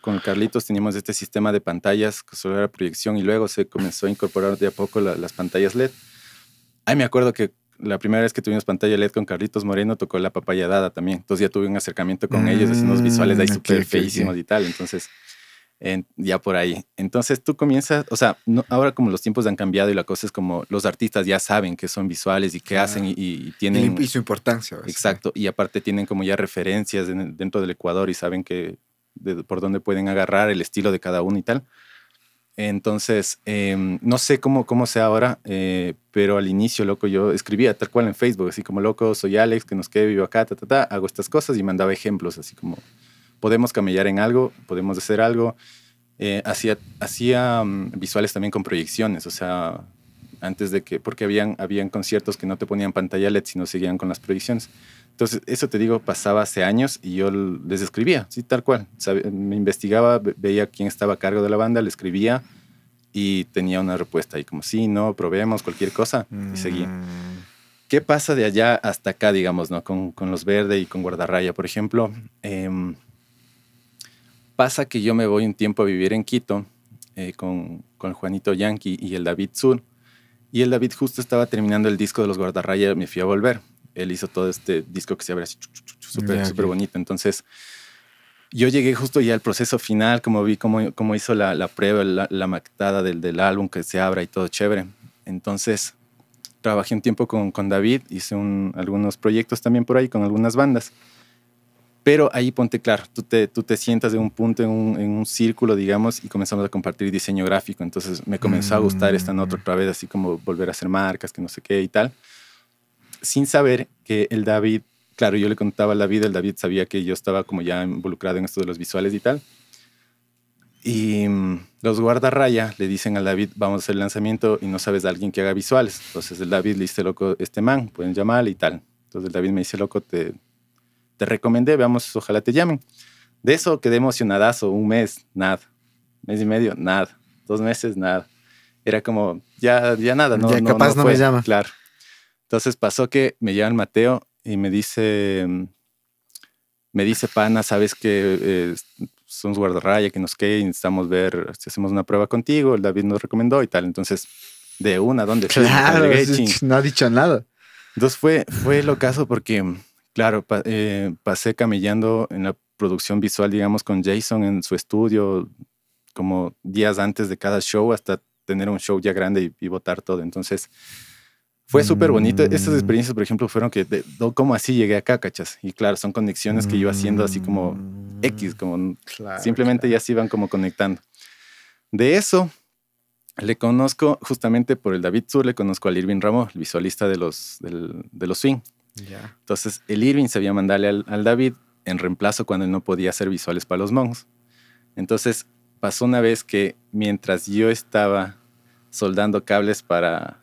con Carlitos teníamos este sistema de pantallas que solo era proyección y luego se comenzó a incorporar de a poco las pantallas LED. Ay, me acuerdo que la primera vez que tuvimos pantalla LED con Carlitos Moreno tocó la papaya dada también. Entonces ya tuve un acercamiento con ellos, haciendo unos visuales ahí mm, súper feísimos y tal. Entonces, ya por ahí. Entonces tú comienzas, o sea, ahora como los tiempos han cambiado y la cosa es como los artistas ya saben que son visuales y qué ah. hacen y, tienen... Y, su importancia. Exacto. Y aparte tienen como ya referencias dentro del Ecuador y saben que por dónde pueden agarrar el estilo de cada uno y tal. Entonces, em, no sé cómo, cómo sea ahora, eh, pero al inicio, loco, yo escribía tal cual en Facebook, así como, loco, soy Alex, que nos quede, vivo acá, ta, ta, ta, hago estas cosas y mandaba ejemplos, así como, podemos camellar en algo, podemos hacer algo. Eh, hacía mm, visuales también con proyecciones, o sea, antes de que, porque habían, habían conciertos que no te ponían pantalla LED, sino seguían con las proyecciones. Entonces, eso te digo, pasaba hace años y yo les escribía, sí, tal cual. me investigaba, veía quién estaba a cargo de la banda, le escribía y tenía una respuesta ahí como, sí, no, probemos cualquier cosa y seguía. Mm. ¿Qué pasa de allá hasta acá, digamos, ¿no? con, los Verde y con guardarraya, por ejemplo? Em, pasa que yo me voy un tiempo a vivir en Quito eh, con, Juanito Yankee y el David Sur. Y el David justo estaba terminando el disco de los guardarraya, me fui a volver él hizo todo este disco que se abre así, súper bonito. Entonces, yo llegué justo ya al proceso final, como vi cómo, cómo hizo la, la prueba, la, la, maquetada del, álbum que se abra y todo chévere. Entonces, trabajé un tiempo con, David, hice algunos proyectos también por ahí con algunas bandas. Pero ahí ponte claro, tú te, te sientas de un punto, en un, en un círculo, digamos, y comenzamos a compartir diseño gráfico. Entonces me comenzó a gustar esta nota mm. otra vez, así como volver a hacer marcas, que no sé qué y tal sin saber que el David, claro, yo le contaba al David, el David sabía que yo estaba como ya involucrado en esto de los visuales y tal. Y mm, los guardarraya le dicen al David, vamos a hacer el lanzamiento y no sabes de alguien que haga visuales. Entonces el David le dice, loco, este man, pueden llamar y tal. Entonces el David me dice, loco, te, te recomendé, veamos, ojalá te llamen. De eso quedé emocionadazo, un mes, nada. Mes y medio, nada. Dos meses, nada. Era como, ya, ya nada, no. Ya no capaz no, no me llama. Claro. Entonces pasó que me el Mateo y me dice, me dice, pana, sabes que eh, somos guardarraya, que nos quede, necesitamos ver si este, hacemos una prueba contigo, el David nos recomendó y tal. Entonces, de una, ¿dónde? Claro, no ha dicho nada. Entonces fue, fue el ocaso porque, claro, eh, pasé camellando en la producción visual, digamos, con Jason en su estudio, como días antes de cada show, hasta tener un show ya grande y, y votar todo. Entonces, fue súper bonito. Estas mm. experiencias, por ejemplo, fueron que, como así llegué acá, cachas? Y claro, son conexiones que iba haciendo así como X, como simplemente ya se iban como conectando. De eso, le conozco justamente por el David Sur, le conozco al Irving ramón el visualista de los, de los swing. Entonces, el Irving sabía mandarle al, al, David en reemplazo cuando él no podía hacer visuales para los monks. Entonces, pasó una vez que mientras yo estaba soldando cables para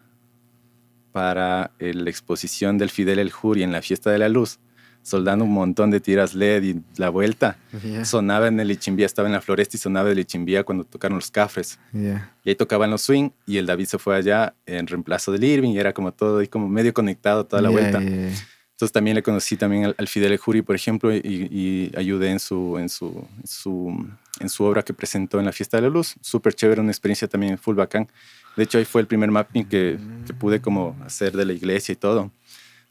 para la exposición del Fidel El jury en la Fiesta de la Luz, soldando un montón de tiras LED y la vuelta. Sonaba en el Ichimbía, estaba en la floresta y sonaba el Ichimbía cuando tocaron los cafres. Y ahí tocaban los swing y el David se fue allá en reemplazo del Irving y era como todo ahí como medio conectado toda la vuelta. Entonces también le conocí también al, Fidel El Jury, por ejemplo, y, ayudé en su, en, su, en, su, en su obra que presentó en la Fiesta de la Luz. Súper chévere, una experiencia también full bacán. De hecho, ahí fue el primer mapping mm. que, pude como hacer de la iglesia y todo.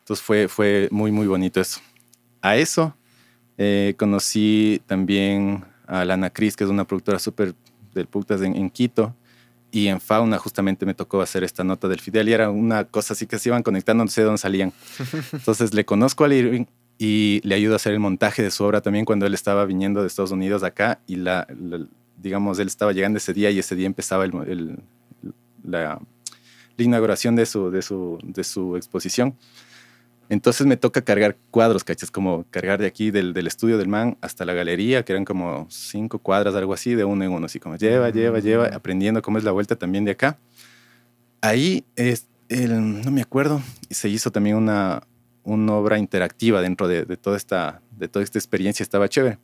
Entonces fue, fue muy, muy bonito eso. A eso eh, conocí también a Lana Cris, que es una productora súper del Putas en, Quito. Y en Fauna justamente me tocó hacer esta nota del Fidel y era una cosa así que se iban conectando, no sé de dónde salían. (laughs) Entonces le conozco a Irving y le ayudo a hacer el montaje de su obra también cuando él estaba viniendo de Estados Unidos acá y digamos, él estaba llegando ese día y ese día empezaba el, el la, la inauguración de su, de, su, de su exposición. Entonces me toca cargar cuadros, cachas, como cargar de aquí del, estudio del man hasta la galería, que eran como cinco cuadras, algo así, de uno en uno, así como lleva, lleva, lleva, mm. aprendiendo cómo es la vuelta también de acá. Ahí, es el, no me acuerdo, se hizo también una, una obra interactiva dentro de, toda esta, de toda esta experiencia, estaba chévere.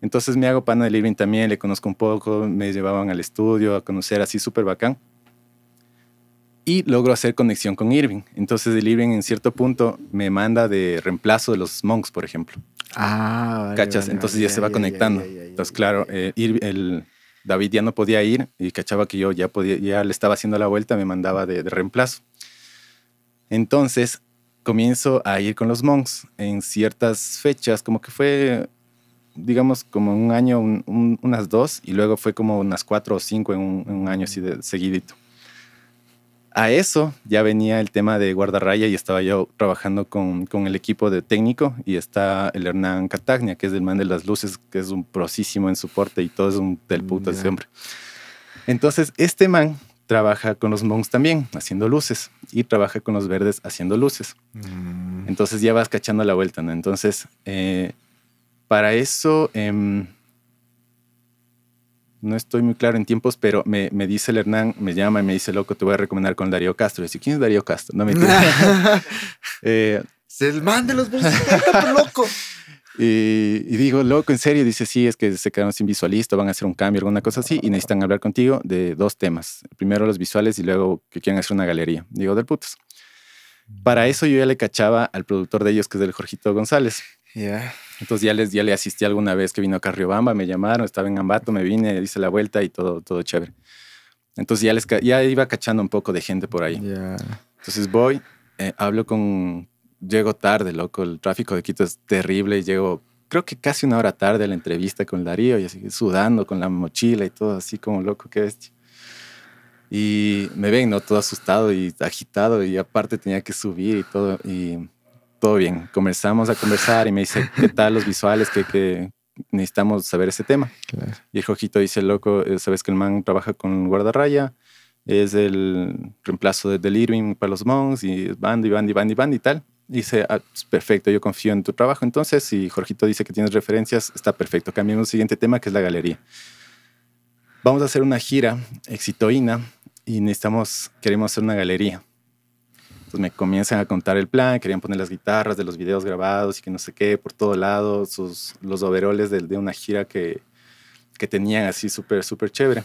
Entonces me hago pana de Living también, le conozco un poco, me llevaban al estudio a conocer así súper bacán y logro hacer conexión con Irving. Entonces el Irving en cierto punto me manda de reemplazo de los monks, por ejemplo. Ah, ¿Cachas? Entonces ya, se va conectando. Entonces, claro, el David ya no podía ir y cachaba que yo ya, podía, ya le estaba haciendo la vuelta, me mandaba de, reemplazo. Entonces comienzo a ir con los monks en ciertas fechas, como que fue digamos, como un año, unas dos, y luego fue como unas cuatro o cinco en un, un año así de seguidito a eso ya venía el tema de guardarraya y estaba yo trabajando con, el equipo de técnico y está el Hernán catania que es el man de las luces, que es un prosísimo en su y todo es un del mm, puto yeah. siempre. Entonces, este man trabaja con los monks también, haciendo luces, y trabaja con los verdes haciendo luces. Mm. Entonces ya vas cachando la vuelta, ¿no? Entonces, eh, para eso... Em, no estoy muy claro en tiempos, pero me, dice el Hernán, me llama y me dice, loco, te voy a recomendar con Darío Castro. Y dice, ¿quién es Darío Castro? No me (laughs) (laughs) eh, Es el man de los pero (laughs) loco. Y, digo, loco, en serio, dice, sí, es que se quedaron sin visualista, van a hacer un cambio, alguna cosa así, y necesitan hablar contigo de dos temas. Primero los visuales y luego que quieran hacer una galería. Digo, del putos. Para eso yo ya le cachaba al productor de ellos, que es el Jorgito González. Ya. Entonces ya les, ya le asistí alguna vez que vino a Carriobamba, me llamaron, estaba en Ambato, me vine, hice la vuelta y todo, todo chévere. Entonces ya, les, ya iba cachando un poco de gente por ahí. Entonces voy, eh, hablo con... Llego tarde, loco, el tráfico de Quito es terrible llego creo que casi una hora tarde a la entrevista con Darío y así sudando con la mochila y todo así como loco, que es Y me ven, ¿no? Todo asustado y agitado y aparte tenía que subir y todo. Y todo bien. Comenzamos a conversar y me dice, ¿qué tal los visuales? Que necesitamos saber ese tema? Y Jorgito dice, loco, eh, sabes que el man trabaja con guardarraya, es el reemplazo de Delirium para los monks y band y band y band y band y tal. dice, ah, pues, perfecto, yo confío en tu trabajo. Entonces, si Jorgito dice que tienes referencias, está perfecto. Cambiamos al siguiente tema, que es la galería. Vamos a hacer una gira exitoína y necesitamos, queremos hacer una galería. Entonces pues, me comienzan a contar el plan, querían poner las guitarras de los videos grabados y que no sé qué, por todo lado, sus, los overoles de, de una gira que, que tenían así súper, súper chévere.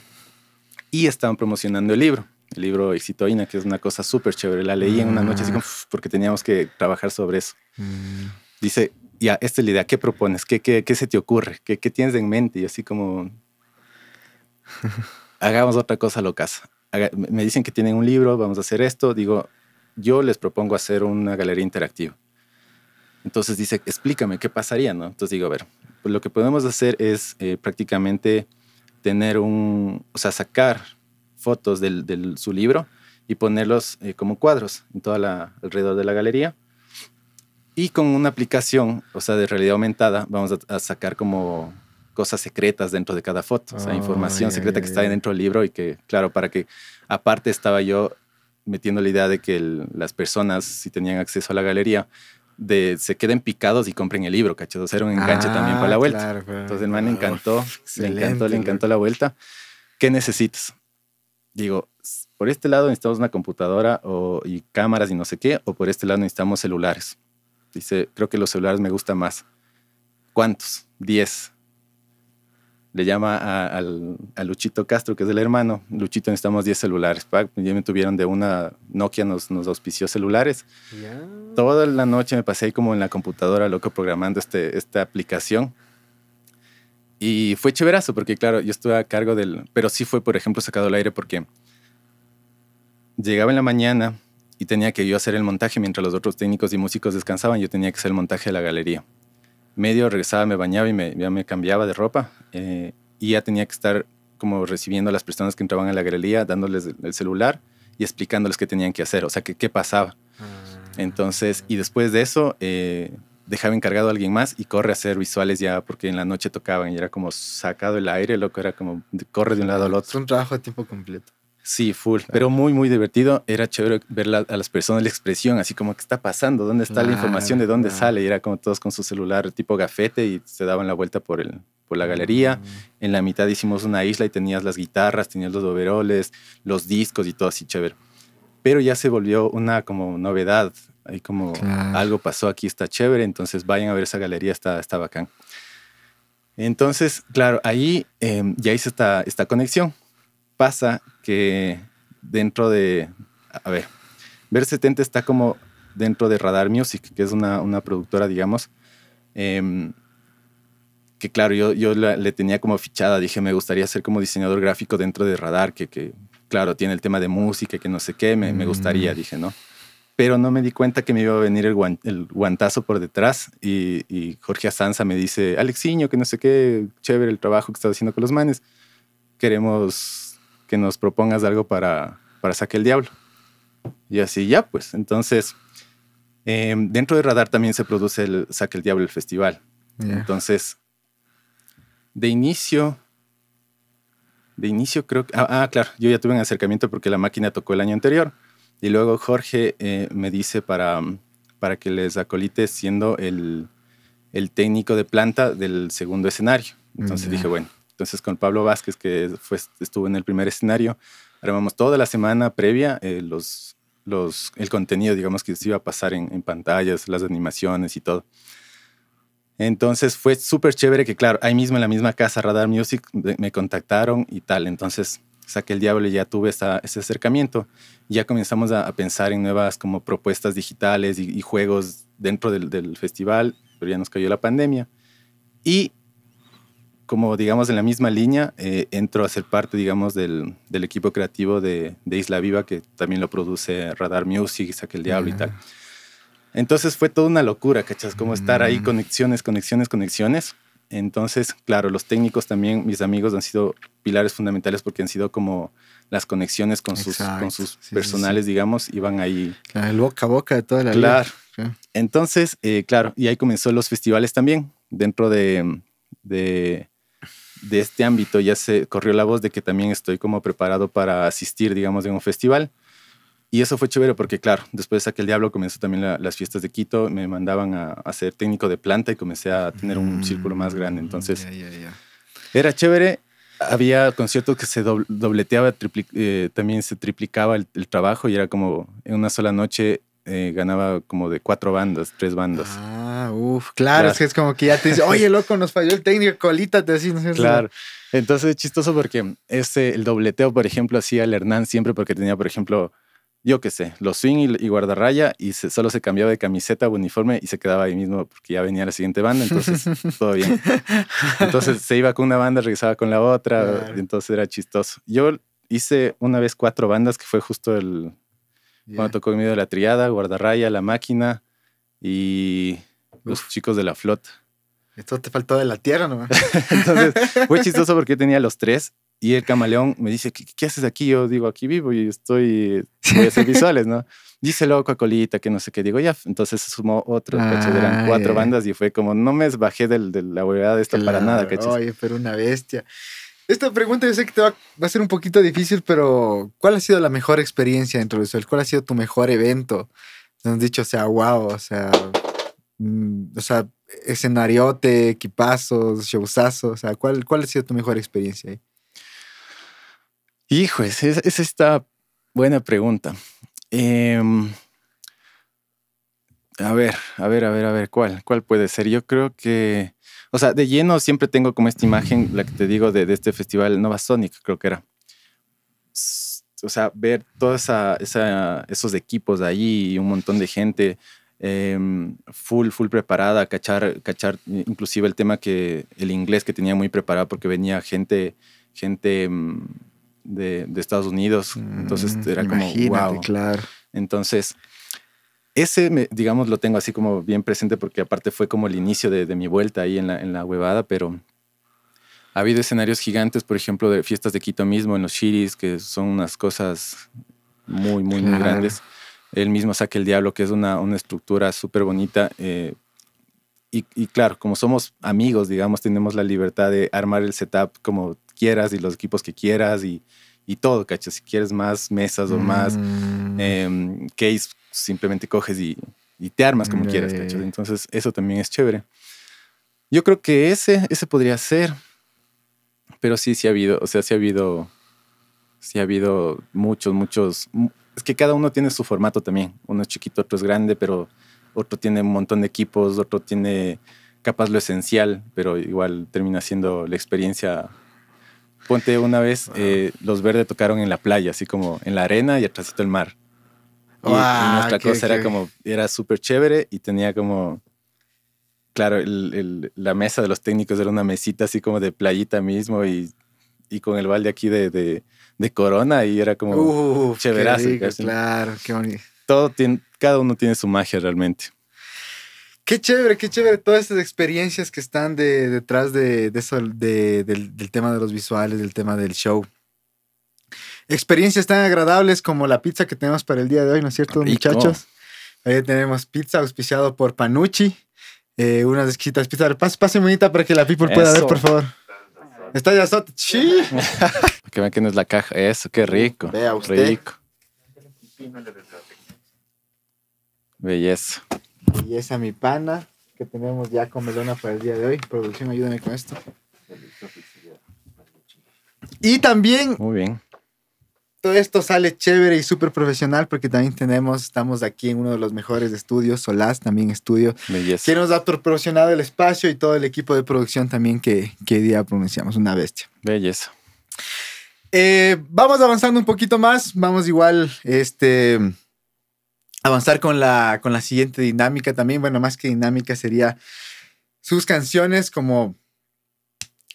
Y estaban promocionando el libro, el libro Exitoína, que es una cosa súper chévere. La leí en una noche así como, ah. porque teníamos que trabajar sobre eso. Mm. Dice, ya, esta es la idea, ¿qué propones? ¿Qué, qué, se te ocurre? ¿Qué, ¿Qué, tienes en mente? Y así como, (laughs) hagamos otra cosa loca. Me dicen que tienen un libro, vamos a hacer esto. Digo, yo les propongo hacer una galería interactiva. Entonces dice, explícame qué pasaría, ¿no? Entonces digo, a ver, pues lo que podemos hacer es eh, prácticamente tener un, o sea, sacar fotos de del, su libro y ponerlos eh, como cuadros en toda la, alrededor de la galería. Y con una aplicación, o sea, de realidad aumentada, vamos a, sacar como cosas secretas dentro de cada foto, o sea, ah, información secreta que está dentro del libro y que, claro, para que aparte estaba yo metiendo la idea de que las personas, si tenían acceso a la galería, de, se queden picados y compren el libro, ¿cachai? era un enganche ah, también para la vuelta. Entonces el man encantó, le encantó, le encantó la vuelta. ¿Qué necesitas? Digo, por este lado necesitamos una computadora o, y cámaras y no sé qué, o por este lado necesitamos celulares. Dice, creo que los celulares me gustan más. ¿Cuántos? Diez le llama a, al, Luchito Castro, que es el hermano, Luchito, necesitamos 10 celulares. Ya me tuvieron de una Nokia, nos, auspició celulares. Toda la noche me pasé ahí como en la computadora, loco, programando este, esta aplicación. Y fue chéverazo, porque claro, yo estuve a cargo del... Pero sí fue, por ejemplo, sacado al aire porque llegaba en la mañana y tenía que yo hacer el montaje mientras los otros técnicos y músicos descansaban, yo tenía que hacer el montaje de la galería medio regresaba, me bañaba y ya me cambiaba de ropa eh, y ya tenía que estar como recibiendo a las personas que entraban a la galería, dándoles el celular y explicándoles qué tenían que hacer, o sea, qué pasaba. Ah. Entonces, y después de eso, eh, dejaba encargado a alguien más y corre a hacer visuales ya, porque en la noche tocaban y era como sacado el aire, loco, era como corre de un lado al otro. un trabajo a tiempo completo. Sí, full, pero muy, muy divertido. Era chévere ver a las personas la expresión, así como, ¿qué está pasando? ¿Dónde está la información? ¿De dónde sale? Y era como todos con su celular tipo gafete y se daban la vuelta por, el, por la galería. Mm. En la mitad hicimos una isla y tenías las guitarras, tenías los overoles, los discos y todo así chévere. Pero ya se volvió una como novedad. Ahí como algo pasó aquí, está chévere, entonces vayan a ver esa galería, está, está bacán. Entonces, claro, ahí em, ya hice esta, esta conexión pasa que dentro de, a ver, Ver 70 está como dentro de Radar Music, que es una, una productora, digamos, em, que claro, yo, yo le tenía como fichada, dije, me gustaría ser como diseñador gráfico dentro de Radar, que, que claro, tiene el tema de música, que no sé qué, me, me gustaría, mm. dije, ¿no? Pero no me di cuenta que me iba a venir el, el guantazo por detrás y, y, Jorge Asanza me dice, Alexiño, que no sé qué, chévere el trabajo que estás haciendo con los manes, queremos nos propongas algo para, para saque el diablo. Y así ya, pues. Entonces, em, dentro de Radar también se produce el Saque el Diablo, el festival. Entonces, de inicio, de inicio creo que... Ah, ah, claro, yo ya tuve un acercamiento porque la máquina tocó el año anterior. Y luego Jorge eh, me dice para, para que les acolite siendo el, técnico de planta del segundo escenario. Entonces dije, bueno, entonces con Pablo Vázquez, que estuvo en el primer escenario, armamos toda la semana previa eh, los, los, el contenido, digamos, que se iba a pasar en, pantallas, las animaciones y todo. Entonces fue súper chévere que, claro, ahí mismo en la misma casa, Radar Music, me contactaron y tal. Entonces saqué el diablo y ya tuve ese acercamiento. Ya comenzamos a, pensar en nuevas como propuestas digitales y, juegos dentro del, del, festival, pero ya nos cayó la pandemia. Y como digamos en la misma línea, eh, entro a ser parte, digamos, del, del equipo creativo de, Isla Viva, que también lo produce Radar Music, Saque el Diablo y tal. Entonces fue toda una locura, ¿cachas? Como estar ahí, mm. conexiones, conexiones, conexiones. Entonces, claro, los técnicos también, mis amigos, han sido pilares fundamentales porque han sido como las conexiones con sus, con sus personales, digamos, iban van ahí. Claro, el boca a boca de toda la claro. Entonces, eh, claro, y ahí comenzó los festivales también, dentro de de este ámbito ya se corrió la voz de que también estoy como preparado para asistir, digamos, en un festival. Y eso fue chévere porque, claro, después de Aquel Diablo comenzó también las fiestas de Quito, me mandaban a, hacer ser técnico de planta y comencé a tener un mm, círculo más grande. Entonces, era chévere. Había conciertos que se dobleteaba, eh, también se triplicaba el, trabajo y era como en una sola noche eh, ganaba como de cuatro bandas, tres bandas. Ah, uff, claro, es que es como que ya te dice, oye, (laughs) loco, nos falló el técnico, te así, ¿no Claro. Entonces es chistoso porque este, el dobleteo, por ejemplo, hacía el Hernán siempre porque tenía, por ejemplo, yo qué sé, los swing y, guardarraya y solo se cambiaba de camiseta o uniforme y se quedaba ahí mismo porque ya venía la siguiente banda, entonces (laughs) todo bien. Entonces se iba con una banda, regresaba con la otra, entonces era chistoso. Yo hice una vez cuatro bandas que fue justo el cuando tocó Miedo de la Triada, Guardarraya, La Máquina y los chicos de la flota. Esto te faltó de la tierra nomás. (laughs) Entonces, fue chistoso porque tenía los tres y el camaleón me dice, ¿qué, haces aquí? Yo digo, aquí vivo y estoy, voy a hacer visuales, ¿no? Dice loco a Colita, que no sé qué. Digo, ya, entonces sumó otro, ah, Eran cuatro bandas y fue como, no me bajé de la huevada de esto para nada, ¿cachai? Oye, pero una bestia. Esta pregunta yo sé que te va, a ser un poquito difícil, pero ¿cuál ha sido la mejor experiencia dentro de Sol? ¿Cuál ha sido tu mejor evento? Nos han dicho, o sea, wow, o sea, mm, o sea, escenariote, equipazos, showzazos, o sea, ¿cuál, ¿cuál ha sido tu mejor experiencia ahí? Hijo, es, es esta buena pregunta. Em, a ver, a ver, a ver, a ver, ¿cuál? ¿Cuál puede ser? Yo creo que o sea, de lleno siempre tengo como esta imagen, la que te digo, de, este festival Nova Sonic, creo que era. O sea, ver todos esos equipos de ahí y un montón de gente em, full, full preparada, cachar, cachar, inclusive el tema que, el inglés que tenía muy preparado porque venía gente, gente em, de, Estados Unidos. Mm, Entonces era como, wow. claro. Entonces, ese, digamos, lo tengo así como bien presente porque aparte fue como el inicio de, de mi vuelta ahí en la, en la huevada, pero ha habido escenarios gigantes, por ejemplo, de fiestas de Quito mismo, en los shiris, que son unas cosas muy, muy, muy grandes. Él mismo saca el Diablo, que es una, una estructura súper bonita. Eh, y, y, claro, como somos amigos, digamos, tenemos la libertad de armar el setup como quieras y los equipos que quieras y, y todo, ¿cachas? Si quieres más mesas o más mm. em, case simplemente coges y, te armas como quieras, Entonces, eso también es chévere. Yo creo que ese, ese podría ser. Pero sí, sí ha habido, o sea, sí ha habido, sí ha habido muchos, muchos. Es que cada uno tiene su formato también. Uno es chiquito, otro es grande, pero otro tiene un montón de equipos, otro tiene capaz lo esencial, pero igual termina siendo la experiencia. Ponte una vez, eh, los verdes tocaron en la playa, así como en la arena y atrásito el mar. Y, ah, nuestra cosa era como, era súper chévere y tenía como, claro, la mesa de los técnicos era una mesita así como de playita mismo y, y con el balde aquí de, de, corona y era como chéverazo. claro, qué bonito. Todo cada uno tiene su magia realmente. Qué chévere, qué chévere todas estas experiencias que están detrás de, del tema de los visuales, del tema del show experiencias tan agradables como la pizza que tenemos para el día de hoy, ¿no es cierto, muchachos? Ahí tenemos pizza auspiciado por Panucci. Eh, unas exquisitas pizzas. Pase, pase bonita para que la people pueda ver, por favor. Está ya sota. Sí. (laughs) que vean es la caja. Eso, qué rico. Vea usted. Rico. Belleza. Belleza, mi pana. Que tenemos ya con melona para el día de hoy. Producción, ayúdame con esto. Y también. Muy bien todo esto sale chévere y súper profesional porque también tenemos, estamos aquí en uno de los mejores estudios, Solás también estudio, Belleza. que nos ha proporcionado el espacio y todo el equipo de producción también que, que día pronunciamos, una bestia. Belleza. Eh, vamos avanzando un poquito más, vamos igual, este, avanzar con la, con la siguiente dinámica también, bueno, más que dinámica sería sus canciones como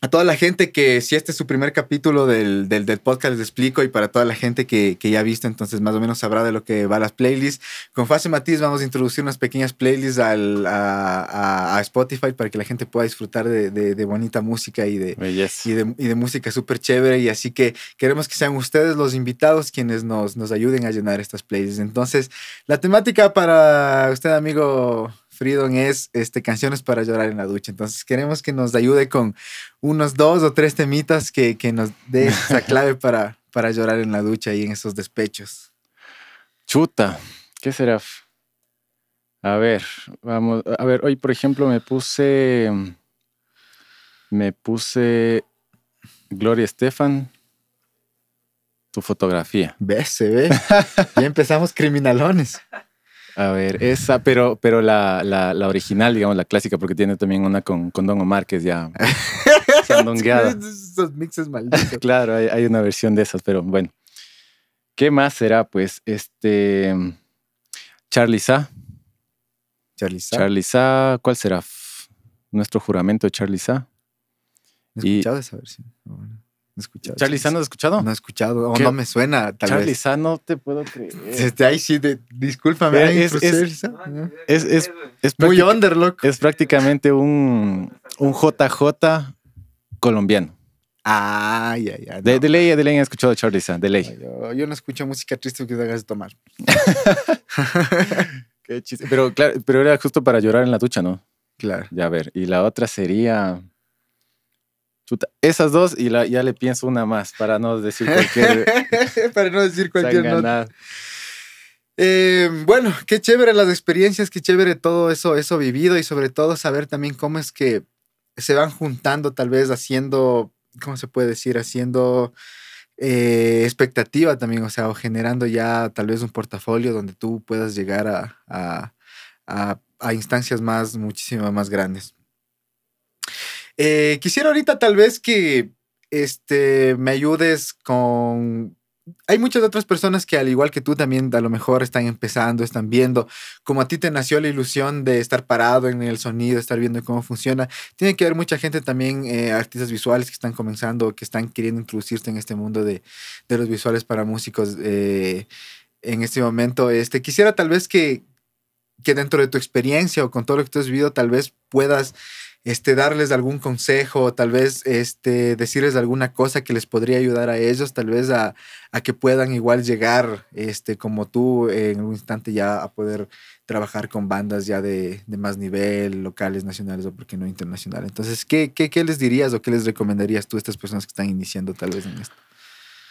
a toda la gente que, si este es su primer capítulo del, del, podcast, les explico, y para toda la gente que, ya ha visto, entonces más o menos sabrá de lo que va las playlists. Con Fase Matiz vamos a introducir unas pequeñas playlists al, a, Spotify para que la gente pueda disfrutar de, bonita música y de, y de, y de, música súper chévere. Y así que queremos que sean ustedes los invitados quienes nos, nos ayuden a llenar estas playlists. Entonces, la temática para usted, amigo Freedom es este, canciones para llorar en la ducha. Entonces queremos que nos ayude con unos dos o tres temitas que, nos dé esa (laughs) clave para, para llorar en la ducha y en esos despechos. Chuta, ¿qué será? A ver, vamos, a ver, hoy por ejemplo me puse, me puse Gloria Estefan, tu fotografía. Ve Se ve. (laughs) ya empezamos criminalones. A ver, esa, pero, pero la, original, digamos, la clásica, porque tiene también una con, con Don Omar que es ya sandongueada. (laughs) Esos mixes malditos. (laughs) claro, hay, una versión de esas, pero bueno. ¿Qué más será? Pues este. Charlie Sa. Charlie Sa. ¿Cuál será? Nuestro juramento de Charlie Sa. He escuchado esa versión escuchado. ¿Charlie Sano has escuchado? No he escuchado, o no me suena, tal vez. Charlie Sano, te puedo creer. ahí sí, discúlpame. Es, es, es, es, muy underlock. Es prácticamente un, JJ colombiano. Ay, ay, ya. De, ley, de ley he escuchado a de ley. Yo, no escucho música triste que te hagas tomar. (laughs) (laughs) Qué chiste. Pero, claro, pero era justo para llorar en la ducha, ¿no? Claro. Ya, a ver. Y la otra sería esas dos y ya le pienso una más para no decir cualquier. (laughs) para no decir cualquier nota. Eh, bueno, qué chévere las experiencias, qué chévere todo eso, eso vivido y sobre todo saber también cómo es que se van juntando, tal vez haciendo, ¿cómo se puede decir? Haciendo eh, expectativa también, o sea, o generando ya tal vez un portafolio donde tú puedas llegar a, a instancias más, muchísimo más grandes. Eh, quisiera ahorita tal vez que este, me ayudes con... Hay muchas otras personas que al igual que tú también a lo mejor están empezando, están viendo, como a ti te nació la ilusión de estar parado en el sonido, estar viendo cómo funciona. Tiene que haber mucha gente también, eh, artistas visuales que están comenzando, que están queriendo introducirse en este mundo de, de los visuales para músicos eh, en este momento. Este, quisiera tal vez que, que dentro de tu experiencia o con todo lo que tú has vivido, tal vez puedas este, darles algún consejo, tal vez este, decirles alguna cosa que les podría ayudar a ellos, tal vez a, que puedan igual llegar este, como tú eh, en un instante ya a poder trabajar con bandas ya de, más nivel, locales, nacionales o porque no internacional. Entonces, ¿qué, les dirías o qué les recomendarías tú a estas personas que están iniciando tal vez en esto?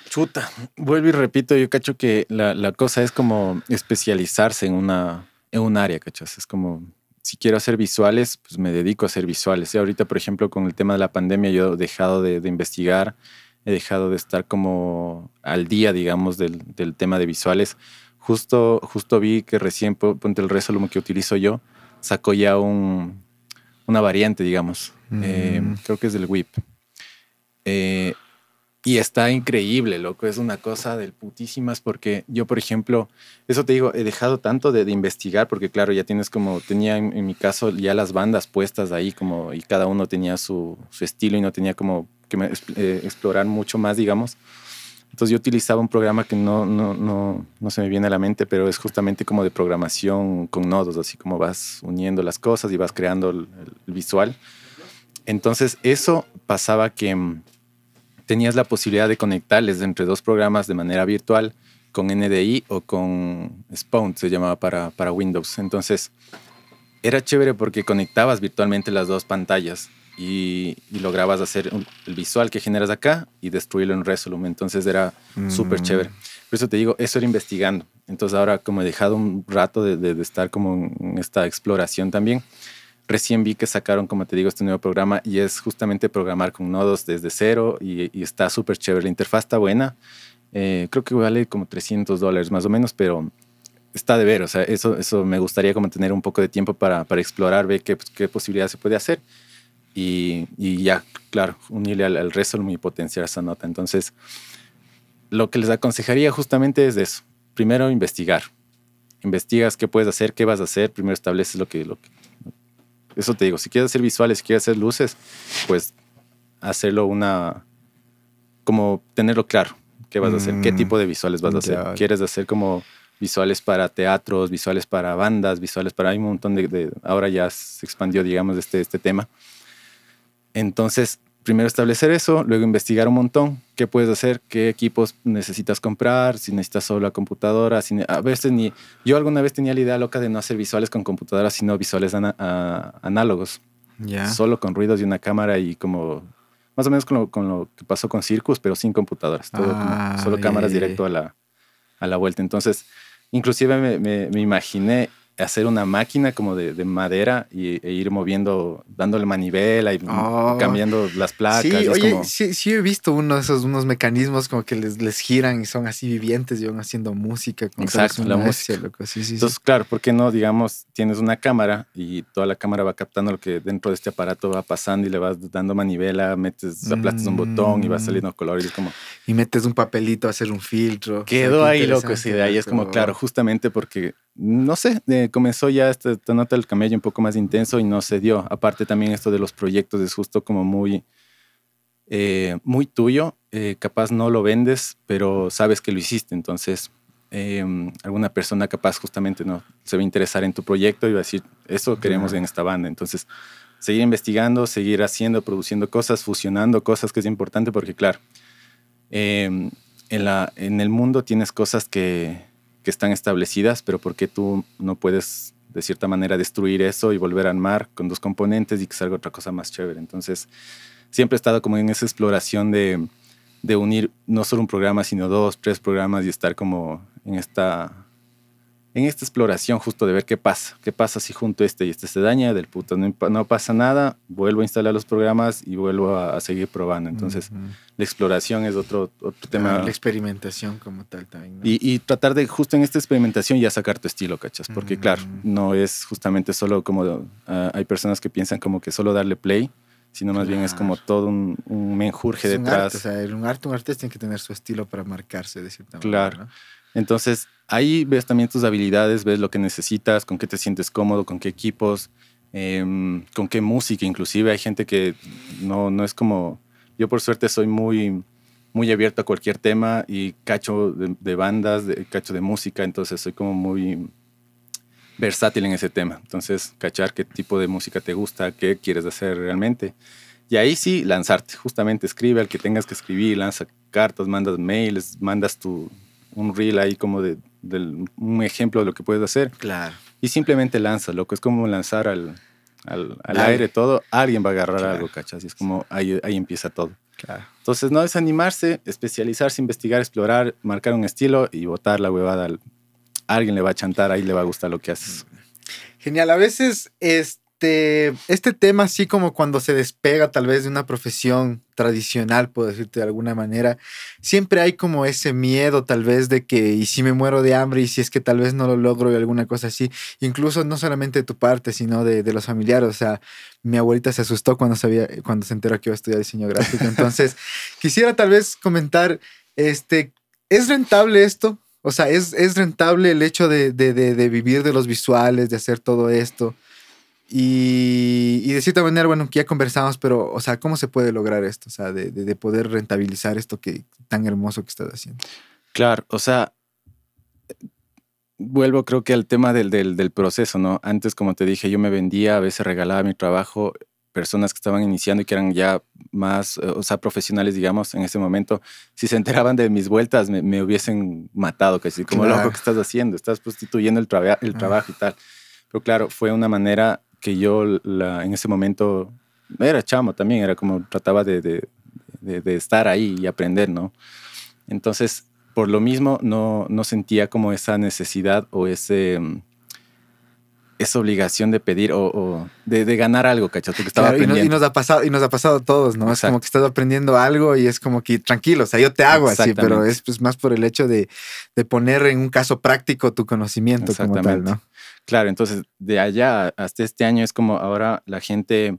Chuta, vuelvo y repito, yo cacho que la, la cosa es como especializarse en una en un área, ¿cachas? Es como si quiero hacer visuales, pues me dedico a hacer visuales. Y ahorita, por ejemplo, con el tema de la pandemia, yo he dejado de, investigar, he dejado de estar como al día, digamos, del, tema de visuales. Justo, justo vi que recién, ponte el Resolum que utilizo yo, sacó ya una variante, digamos. Mm. Eh, creo que es del WIP. Eh, y está increíble, loco. Es una cosa del putísimas porque yo, por ejemplo, eso te digo, he dejado tanto de, investigar porque, claro, ya tienes como, tenía en, mi caso ya las bandas puestas ahí como y cada uno tenía su, estilo y no tenía como que eh, explorar mucho más, digamos. Entonces yo utilizaba un programa que no, no, no, no se me viene a la mente, pero es justamente como de programación con nodos, así como vas uniendo las cosas y vas creando el visual. Entonces eso pasaba que mm, tenías la posibilidad de conectarles entre dos programas de manera virtual con NDI o con Spawn, se llamaba para, Windows. Entonces, era chévere porque conectabas virtualmente las dos pantallas y, lograbas hacer el visual que generas acá y destruirlo en Resolume. Entonces, era mm. súper chévere. Por eso te digo, eso era investigando. Entonces, ahora como he dejado un rato de, de estar como en esta exploración también, Recién vi que sacaron, como te digo, este nuevo programa y es justamente programar con nodos desde cero y, está súper chévere. La interfaz está buena. Eh, creo que vale como 300 dólares más o menos, pero está de ver. O sea, eso, eso me gustaría como tener un poco de tiempo para, explorar, ver qué, pues, qué posibilidades se puede hacer. Y, ya, claro, unirle al, al Resolve y potenciar esa nota. Entonces, lo que les aconsejaría justamente es eso. Primero, investigar. Investigas qué puedes hacer, qué vas a hacer. Primero estableces lo que, lo que eso te digo, si quieres hacer visuales, si quieres hacer luces, pues hacerlo una... como tenerlo claro. ¿Qué vas a hacer? ¿Qué mm, tipo de visuales vas a hacer? ¿Quieres hacer como visuales para teatros, visuales para bandas, visuales para... Hay un montón de... de ahora ya se expandió, digamos, este, este tema. Entonces, primero establecer eso, luego investigar un montón, qué puedes hacer, qué equipos necesitas comprar, si necesitas solo la computadora, a veces ni yo alguna vez tenía la idea loca de no hacer visuales con computadoras, sino visuales análogos, solo con ruidos y una cámara y como más o menos con lo, que pasó con Circus, pero sin computadoras, ah, solo cámaras directo a la, a la vuelta. Entonces, inclusive me imaginé hacer una máquina como de, madera y, e ir moviendo, dándole manivela y ah. cambiando las placas. Sí, oye, sí, he visto uno de esos unos mecanismos como que les, les giran y son así vivientes y van haciendo música. Con Exacto, la música. loco. Sí, Entonces, claro, ¿por qué no, digamos, tienes una cámara y toda la cámara va captando lo que dentro de este aparato va pasando y le vas dando manivela, metes, aplastas un botón y va mm. saliendo color y es como... Y metes un papelito a hacer un filtro. Quedó ahí, loco, Sí, de ahí es como, claro, justamente porque no sé, eh, comenzó ya este, esta, nota del camello un poco más intenso y no se dio. Aparte también esto de los proyectos es justo como muy, eh, muy tuyo. Eh, capaz no lo vendes, pero sabes que lo hiciste. Entonces, em, alguna persona capaz justamente no se va a interesar en tu proyecto y va a decir, eso queremos en esta banda. Entonces, seguir investigando, seguir haciendo, produciendo cosas, fusionando cosas, que es importante porque, claro, em, en el mundo tienes cosas que que están establecidas, pero ¿por qué tú no puedes de cierta manera destruir eso y volver a armar con dos componentes y que salga otra cosa más chévere? Entonces, siempre he estado como en esa exploración de unir no solo un programa, sino dos, tres programas y estar como en esta en esta exploración justo de ver qué pasa, qué pasa si junto este y este se daña, del puto, no, pasa nada, vuelvo a instalar los programas y vuelvo a, seguir probando. Entonces, la exploración es otro, tema. Ah, la experimentación como tal también. Y, tratar de justo en esta experimentación ya sacar tu estilo, ¿cachas? Porque claro, no es justamente solo como, ah, hay personas que piensan como que solo darle play sino más bien es como todo un, un menjurje detrás. o sea, un, arte, un artista tiene que tener su estilo para marcarse de cierta manera. Claro. ¿no? Entonces, ahí ves también tus habilidades, ves lo que necesitas, con qué te sientes cómodo, con qué equipos, em, con qué música. Inclusive hay gente que no, no es como... Yo por suerte soy muy, muy abierto a cualquier tema y cacho de, bandas, cacho de música, entonces soy como muy versátil en ese tema. Entonces, cachar qué tipo de música te gusta, qué quieres hacer realmente. Y ahí sí, lanzarte. Justamente escribe al que tengas que escribir, lanza cartas, mandas mails, mandas tu, un reel ahí como de, un ejemplo de lo que puedes hacer. Claro. Y simplemente lanzas, loco. Es como lanzar al, aire todo. Alguien va a agarrar algo, ¿cachas? Y es como ahí, empieza todo. Claro. Entonces, no es animarse, especializarse, investigar, explorar, marcar un estilo y botar la huevada. Alguien le va a chantar, ahí le va a gustar lo que haces. Genial. A veces, este este, este tema, así como cuando se despega tal vez de una profesión tradicional, puedo decirte de alguna manera, siempre hay como ese miedo tal vez de que, y si me muero de hambre, y si es que tal vez no lo logro, y alguna cosa así, incluso no solamente de tu parte, sino de, los familiares, o sea, mi abuelita se asustó cuando, sabía, cuando se enteró que iba a estudiar diseño gráfico, (laughs) entonces quisiera tal vez comentar, este, ¿es rentable esto? O sea, ¿es, rentable el hecho de, vivir de los visuales, de hacer todo esto? Y, y, de cierta manera, bueno, que ya conversamos, pero, o sea, ¿cómo se puede lograr esto? O sea, de, de, poder rentabilizar esto que tan hermoso que estás haciendo. Claro, o sea, vuelvo creo que al tema del, del, proceso, ¿no? Antes, como te dije, yo me vendía, a veces regalaba mi trabajo, personas que estaban iniciando y que eran ya más, eh, o sea, profesionales, digamos, en ese momento, si se enteraban de mis vueltas, me, me hubiesen matado, casi como loco que estás haciendo, estás prostituyendo el, el ah. trabajo y tal. Pero claro, fue una manera que yo la, en ese momento era chamo también, era como trataba de, estar ahí y aprender, ¿no? Entonces, por lo mismo, no, no sentía como esa necesidad o ese mm, esa obligación de pedir o, de, ganar algo, ¿cachato? que estaba Y, nos ha pasado, y nos ha pasado a todos, ¿no? Es como que estás aprendiendo algo y es como que tranquilo, o sea, yo te hago así, pero es pues, más por el hecho de, de, poner en un caso práctico tu conocimiento como tal, ¿no? Claro, entonces de allá hasta este año es como ahora la gente,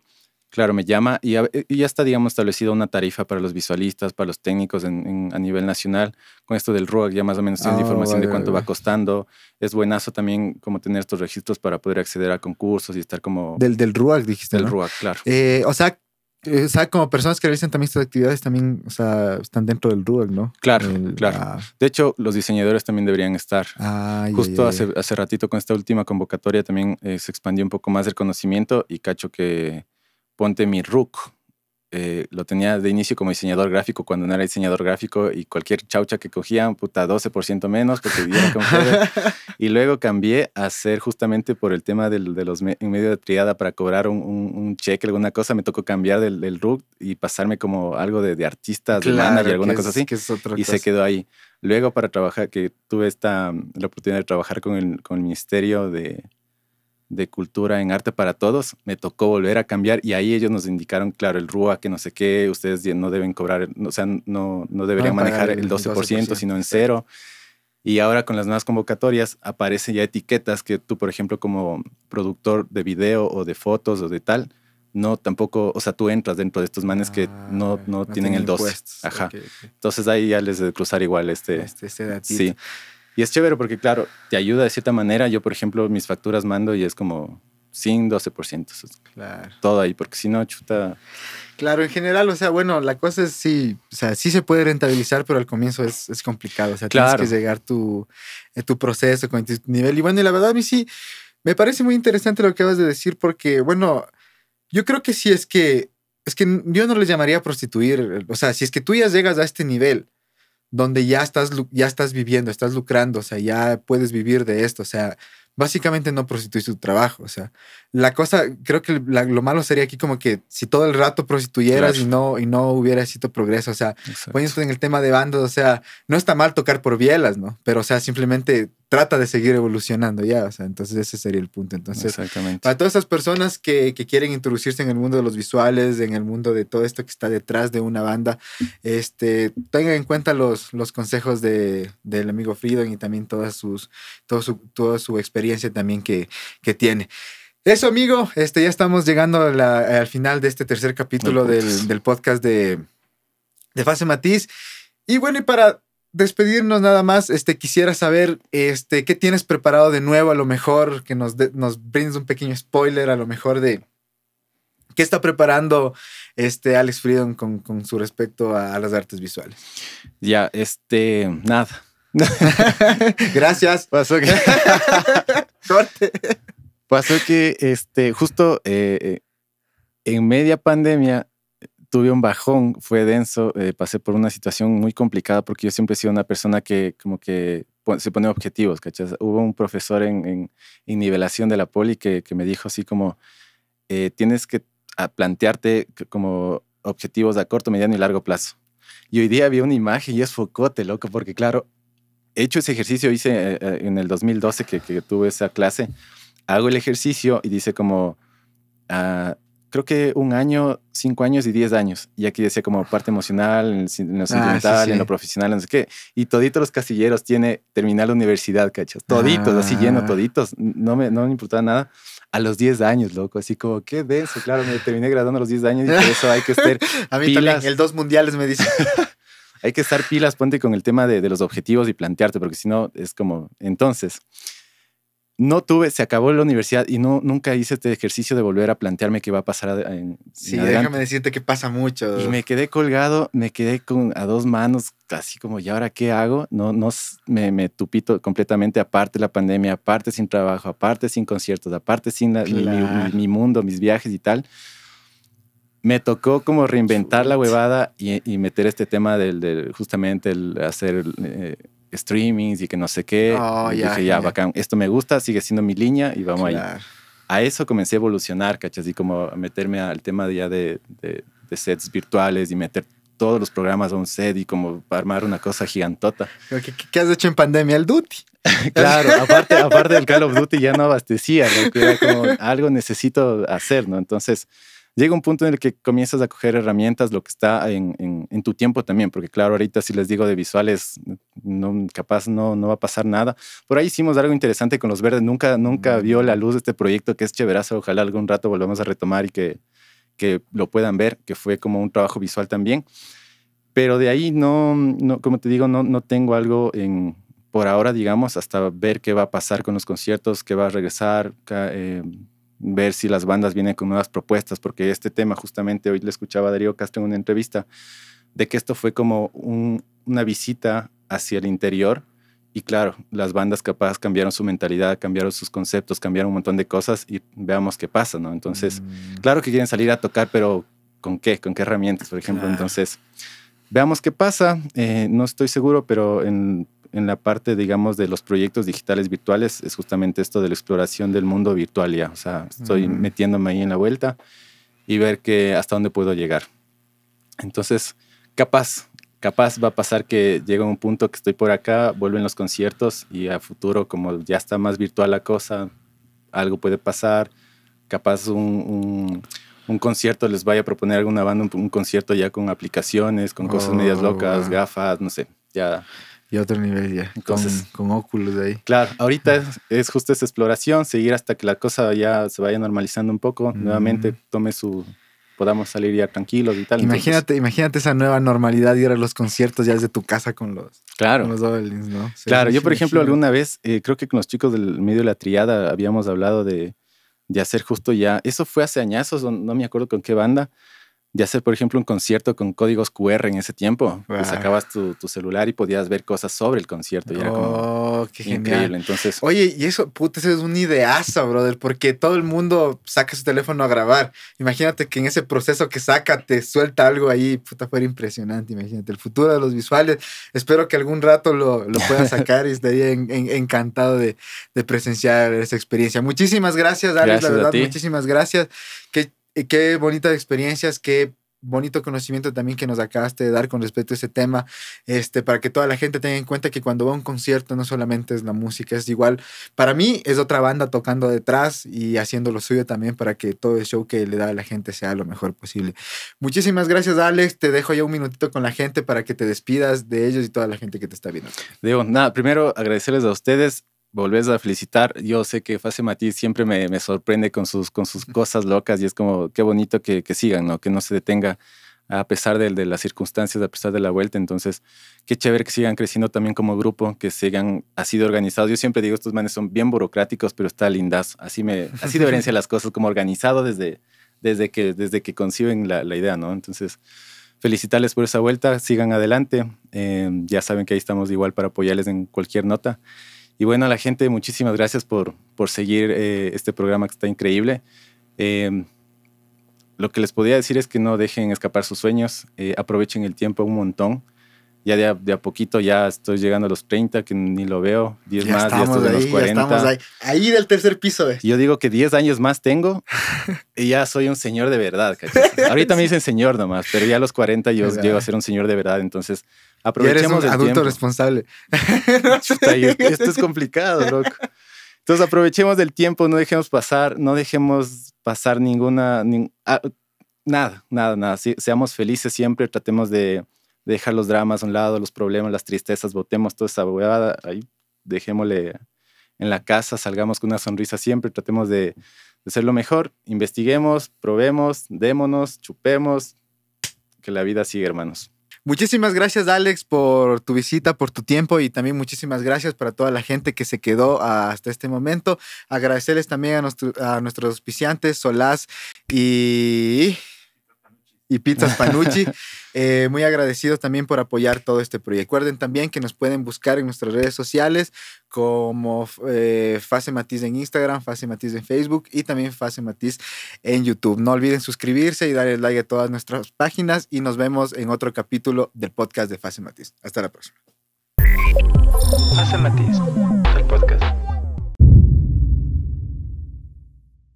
claro, me llama y, ya está, digamos, establecida una tarifa para los visualistas, para los técnicos a nivel nacional. Con esto del RUAC ya más o menos tienes ah, información de cuánto va costando. Es buenazo también como tener estos registros para poder acceder a concursos y estar como... Del, del RUAC dijiste, Del RUAC, claro. Eh, o sea, eh, o sea, como personas que realizan también estas actividades también, están dentro del Rural, ¿no? Claro, claro. Ah. De hecho, los diseñadores también deberían estar. Ah, Justo Hace, hace ratito con esta última convocatoria también eh, se expandió un poco más el conocimiento y cacho que ponte mi rook. Eh, lo tenía de inicio como diseñador gráfico cuando no era diseñador gráfico y cualquier chaucha que cogían, puta, 12% menos porque (laughs) Y luego cambié a ser justamente por el tema del, de los medios medio de triada para cobrar un, un, cheque, alguna cosa. Me tocó cambiar del, del y pasarme como algo de, de artista, de alguna cosa así. y se quedó ahí. Luego para trabajar, que tuve esta, la oportunidad de trabajar con el, con el Ministerio de, de cultura en arte para todos, me tocó volver a cambiar y ahí ellos nos indicaron, claro, el RUA, que no sé qué, ustedes no deben cobrar, o sea, no, no deberían manejar el, 12%, sino en cero. Y ahora con las nuevas convocatorias aparecen ya etiquetas que tú, por ejemplo, como productor de video o de fotos o de tal, no tampoco, o sea, tú entras dentro de estos manes que ah, no, no, tienen el 12. Ajá. Entonces ahí ya les de cruzar igual este. Este, este Sí. Y es chévere porque, claro, te ayuda de cierta manera. Yo, por ejemplo, mis facturas mando y es como sin 12%. Claro. Todo ahí, porque si no, chuta. Claro, en general, o sea, bueno, la cosa es sí, o sea, sí se puede rentabilizar, pero al comienzo es, es complicado. O sea, tienes que llegar tu, eh, tu proceso con tu nivel. Y bueno, la verdad, a mí sí, me parece muy interesante lo que acabas de decir, porque, bueno, yo creo que si es que, es que yo no les llamaría prostituir. O sea, si es que tú ya llegas a este nivel, donde ya estás, ya estás viviendo, estás lucrando, o sea, ya puedes vivir de esto, o sea, básicamente no prostituís tu trabajo, o sea, la cosa, creo que lo malo sería aquí como que si todo el rato prostituyeras y, no, y no hubiera sido progreso, o sea, poniendo en el tema de bandos, o sea, no está mal tocar por bielas, ¿no? Pero, o sea, simplemente trata de seguir evolucionando ya, o sea, entonces ese sería el punto. Entonces, para todas esas personas que, quieren introducirse en el mundo de los visuales, en el mundo de todo esto que está detrás de una banda, este, tengan en cuenta los, los consejos del amigo freedom y también todas sus, todo toda su experiencia también que, tiene. Eso, amigo, este, ya estamos llegando al final de este tercer capítulo del, podcast de Fase Matiz. Y bueno, y para despedirnos nada más, este, quisiera saber este, qué tienes preparado de nuevo, a lo mejor que nos, nos brindes un pequeño spoiler, a lo mejor de qué está preparando este Alex Freedom con, su respecto a, las artes visuales. Ya, este, nada. (laughs) Gracias. Pasó que. (laughs) Corte. Pasó que, este, justo eh, eh, en media pandemia tuve un bajón, fue denso, eh, pasé por una situación muy complicada porque yo siempre he sido una persona que como que se pone objetivos, ¿cachas? Hubo un profesor en, nivelación de la poli que, me dijo así como, eh, tienes que plantearte como objetivos a corto, mediano y largo plazo. Y hoy día vi una imagen y es focote, loco, porque claro, he hecho ese ejercicio, hice eh, en el 2012 que, que, tuve esa clase, hago el ejercicio y dice como, ah, creo que un año, cinco años y diez años. Y aquí decía como parte emocional, en, lo ah, sentimental, en lo profesional, no sé qué. Y toditos los casilleros tiene terminar la universidad, cachas. Toditos, así lleno, ah. toditos. No me, no me importaba nada. A los 10 años, loco, así como, qué eso Claro, me terminé graduando a los 10 años y por eso hay que estar. (laughs) a mí también, el dos mundiales me dice. (laughs) hay que estar pilas, ponte con el tema de, de los objetivos y plantearte, porque si no es como, entonces no tuve, se acabó la universidad y no, nunca hice este ejercicio de volver a plantearme qué va a pasar. En, sí, déjame decirte que pasa mucho. Y me quedé colgado, me quedé con a dos manos, así como, ¿y ahora qué hago? No, no, me, tupito completamente, aparte la pandemia, aparte sin trabajo, aparte sin conciertos, aparte sin mi, mundo, mis viajes y tal. Me tocó como reinventar la huevada y, meter este tema del, justamente el hacer... Eh, streamings y que no sé qué. Oh, dije, ya, bacán, esto me gusta, sigue siendo mi línea y vamos ahí. A eso comencé a evolucionar, ¿cachas? Y como a meterme al tema ya de, sets virtuales y meter todos los programas a un set y como armar una cosa gigantota. ¿Qué, has hecho en pandemia? El Duty. (laughs) claro, aparte, del Call of Duty ya no abastecía, algo necesito hacer, ¿no? Entonces llega un punto en el que comienzas a coger herramientas, lo que está en, tu tiempo también, porque claro, ahorita si les digo de visuales, no, capaz no, no va a pasar nada. Por ahí hicimos algo interesante con los verdes, nunca, nunca mm. vio la luz de este proyecto que es chéverazo, ojalá algún rato volvamos a retomar y que, que lo puedan ver, que fue como un trabajo visual también. Pero de ahí no, no como te digo, no, no tengo algo en, por ahora, digamos, hasta ver qué va a pasar con los conciertos, qué va a regresar. Eh, ver si las bandas vienen con nuevas propuestas, porque este tema justamente hoy le escuchaba a Darío Castro en una entrevista, de que esto fue como una visita hacia el interior y claro, las bandas capaz cambiaron su mentalidad, cambiaron sus conceptos, cambiaron un montón de cosas y veamos qué pasa, ¿no? Entonces, mm. claro que quieren salir a tocar, pero ¿con qué? ¿Con qué herramientas, por ejemplo? Entonces, Veamos qué pasa. Eh, no estoy seguro, pero en, en, la parte, digamos, de los proyectos digitales virtuales es justamente esto de la exploración del mundo virtual ya. O sea, estoy metiéndome ahí en la vuelta y ver que hasta dónde puedo llegar. Entonces, capaz, capaz va a pasar que llega un punto que estoy por acá, vuelven los conciertos y a futuro, como ya está más virtual la cosa, algo puede pasar. Capaz un un concierto les vaya a proponer alguna banda un, concierto ya con aplicaciones, con cosas medias oh, locas, gafas, no sé, ya. Y otro nivel ya, Entonces, con, óculos ahí. Claro, ahorita es, justo esa exploración, seguir hasta que la cosa ya se vaya normalizando un poco, mm. nuevamente tome su, podamos salir ya tranquilos y tal. Imagínate, imagínate esa nueva normalidad de ir a los conciertos ya desde tu casa con los, claro. Con los ¿no? claro, yo por ejemplo alguna vez, eh, creo que con los chicos del medio de la triada habíamos hablado de de hacer justo ya, eso fue hace añazos, no me acuerdo con qué banda, de hacer, por ejemplo, un concierto con códigos QR en ese tiempo. Pues, sacabas tu, celular y podías ver cosas sobre el concierto. oh, qué increíble. Genial. Entonces, Oye, y eso, puta, ese es un ideazo, brother, porque todo el mundo saca su teléfono a grabar. Imagínate que en ese proceso que saca te suelta algo ahí, puta, fuera impresionante. Imagínate el futuro de los visuales. Espero que algún rato lo, lo puedas (laughs) sacar y estaría encantado de, presenciar esa experiencia. Muchísimas gracias, Alex, la verdad, muchísimas gracias qué bonitas experiencias, qué bonito conocimiento también que nos acabaste de dar con respecto a ese tema, este, para que toda la gente tenga en cuenta que cuando va a un concierto no solamente es la música, es igual, para mí es otra banda tocando detrás y haciendo lo suyo también para que todo el show que le da a la gente sea lo mejor posible. Muchísimas gracias Alex, te dejo ya un minutito con la gente para que te despidas de ellos y toda la gente que te está viendo. Digo, nada, primero agradecerles a ustedes volvés a felicitar. Yo sé que Fase Matiz siempre me, sorprende con sus, con sus cosas locas y es como qué bonito que, que sigan, ¿no? que no se detenga a pesar de, las circunstancias, a pesar de la vuelta. Entonces, qué chévere que sigan creciendo también como grupo, que sigan así de organizados. Yo siempre digo, estos manes son bien burocráticos, pero está lindas. Así, me, así deberían ser (laughs) las cosas, como organizado desde, desde, que, desde que conciben la, idea, ¿no? Entonces, felicitarles por esa vuelta, sigan adelante. Eh, ya saben que ahí estamos igual para apoyarles en cualquier nota. Y bueno, a la gente, muchísimas gracias por, seguir eh, este programa que está increíble. Em, lo que les podía decir es que no dejen escapar sus sueños, eh, aprovechen el tiempo un montón ya de a, poquito ya estoy llegando a los 30, que ni lo veo, 10 más, ya ahí, los 40. Ya estamos ahí, ahí del tercer piso. Yo digo que 10 años más tengo (laughs) y ya soy un señor de verdad. (laughs) Ahorita me dicen señor nomás, pero ya a los 40 yo llego a ser un señor de verdad, entonces aprovechemos el eres un el adulto responsable. (laughs) esto es complicado, loco. Entonces aprovechemos del tiempo, no dejemos pasar, no dejemos pasar ninguna, ah, nada, nada, nada. seamos felices siempre, tratemos de, Deja los dramas a un lado, los problemas, las tristezas, botemos toda esa huevada, ahí dejémosle en la casa, salgamos con una sonrisa siempre, tratemos de, de ser lo mejor, investiguemos, probemos, démonos, chupemos, que la vida sigue, hermanos. Muchísimas gracias, Alex, por tu visita, por tu tiempo y también muchísimas gracias para toda la gente que se quedó hasta este momento. Agradecerles también a, a nuestros auspiciantes, Solaz y y Pizzas Panucci. (laughs) Eh, muy agradecidos también por apoyar todo este proyecto. Recuerden también que nos pueden buscar en nuestras redes sociales como eh, Fase Matiz en Instagram, Fase Matiz en Facebook y también Fase Matiz en YouTube. No olviden suscribirse y darle like a todas nuestras páginas y nos vemos en otro capítulo del podcast de Fase Matiz. Hasta la próxima. Fase Matiz.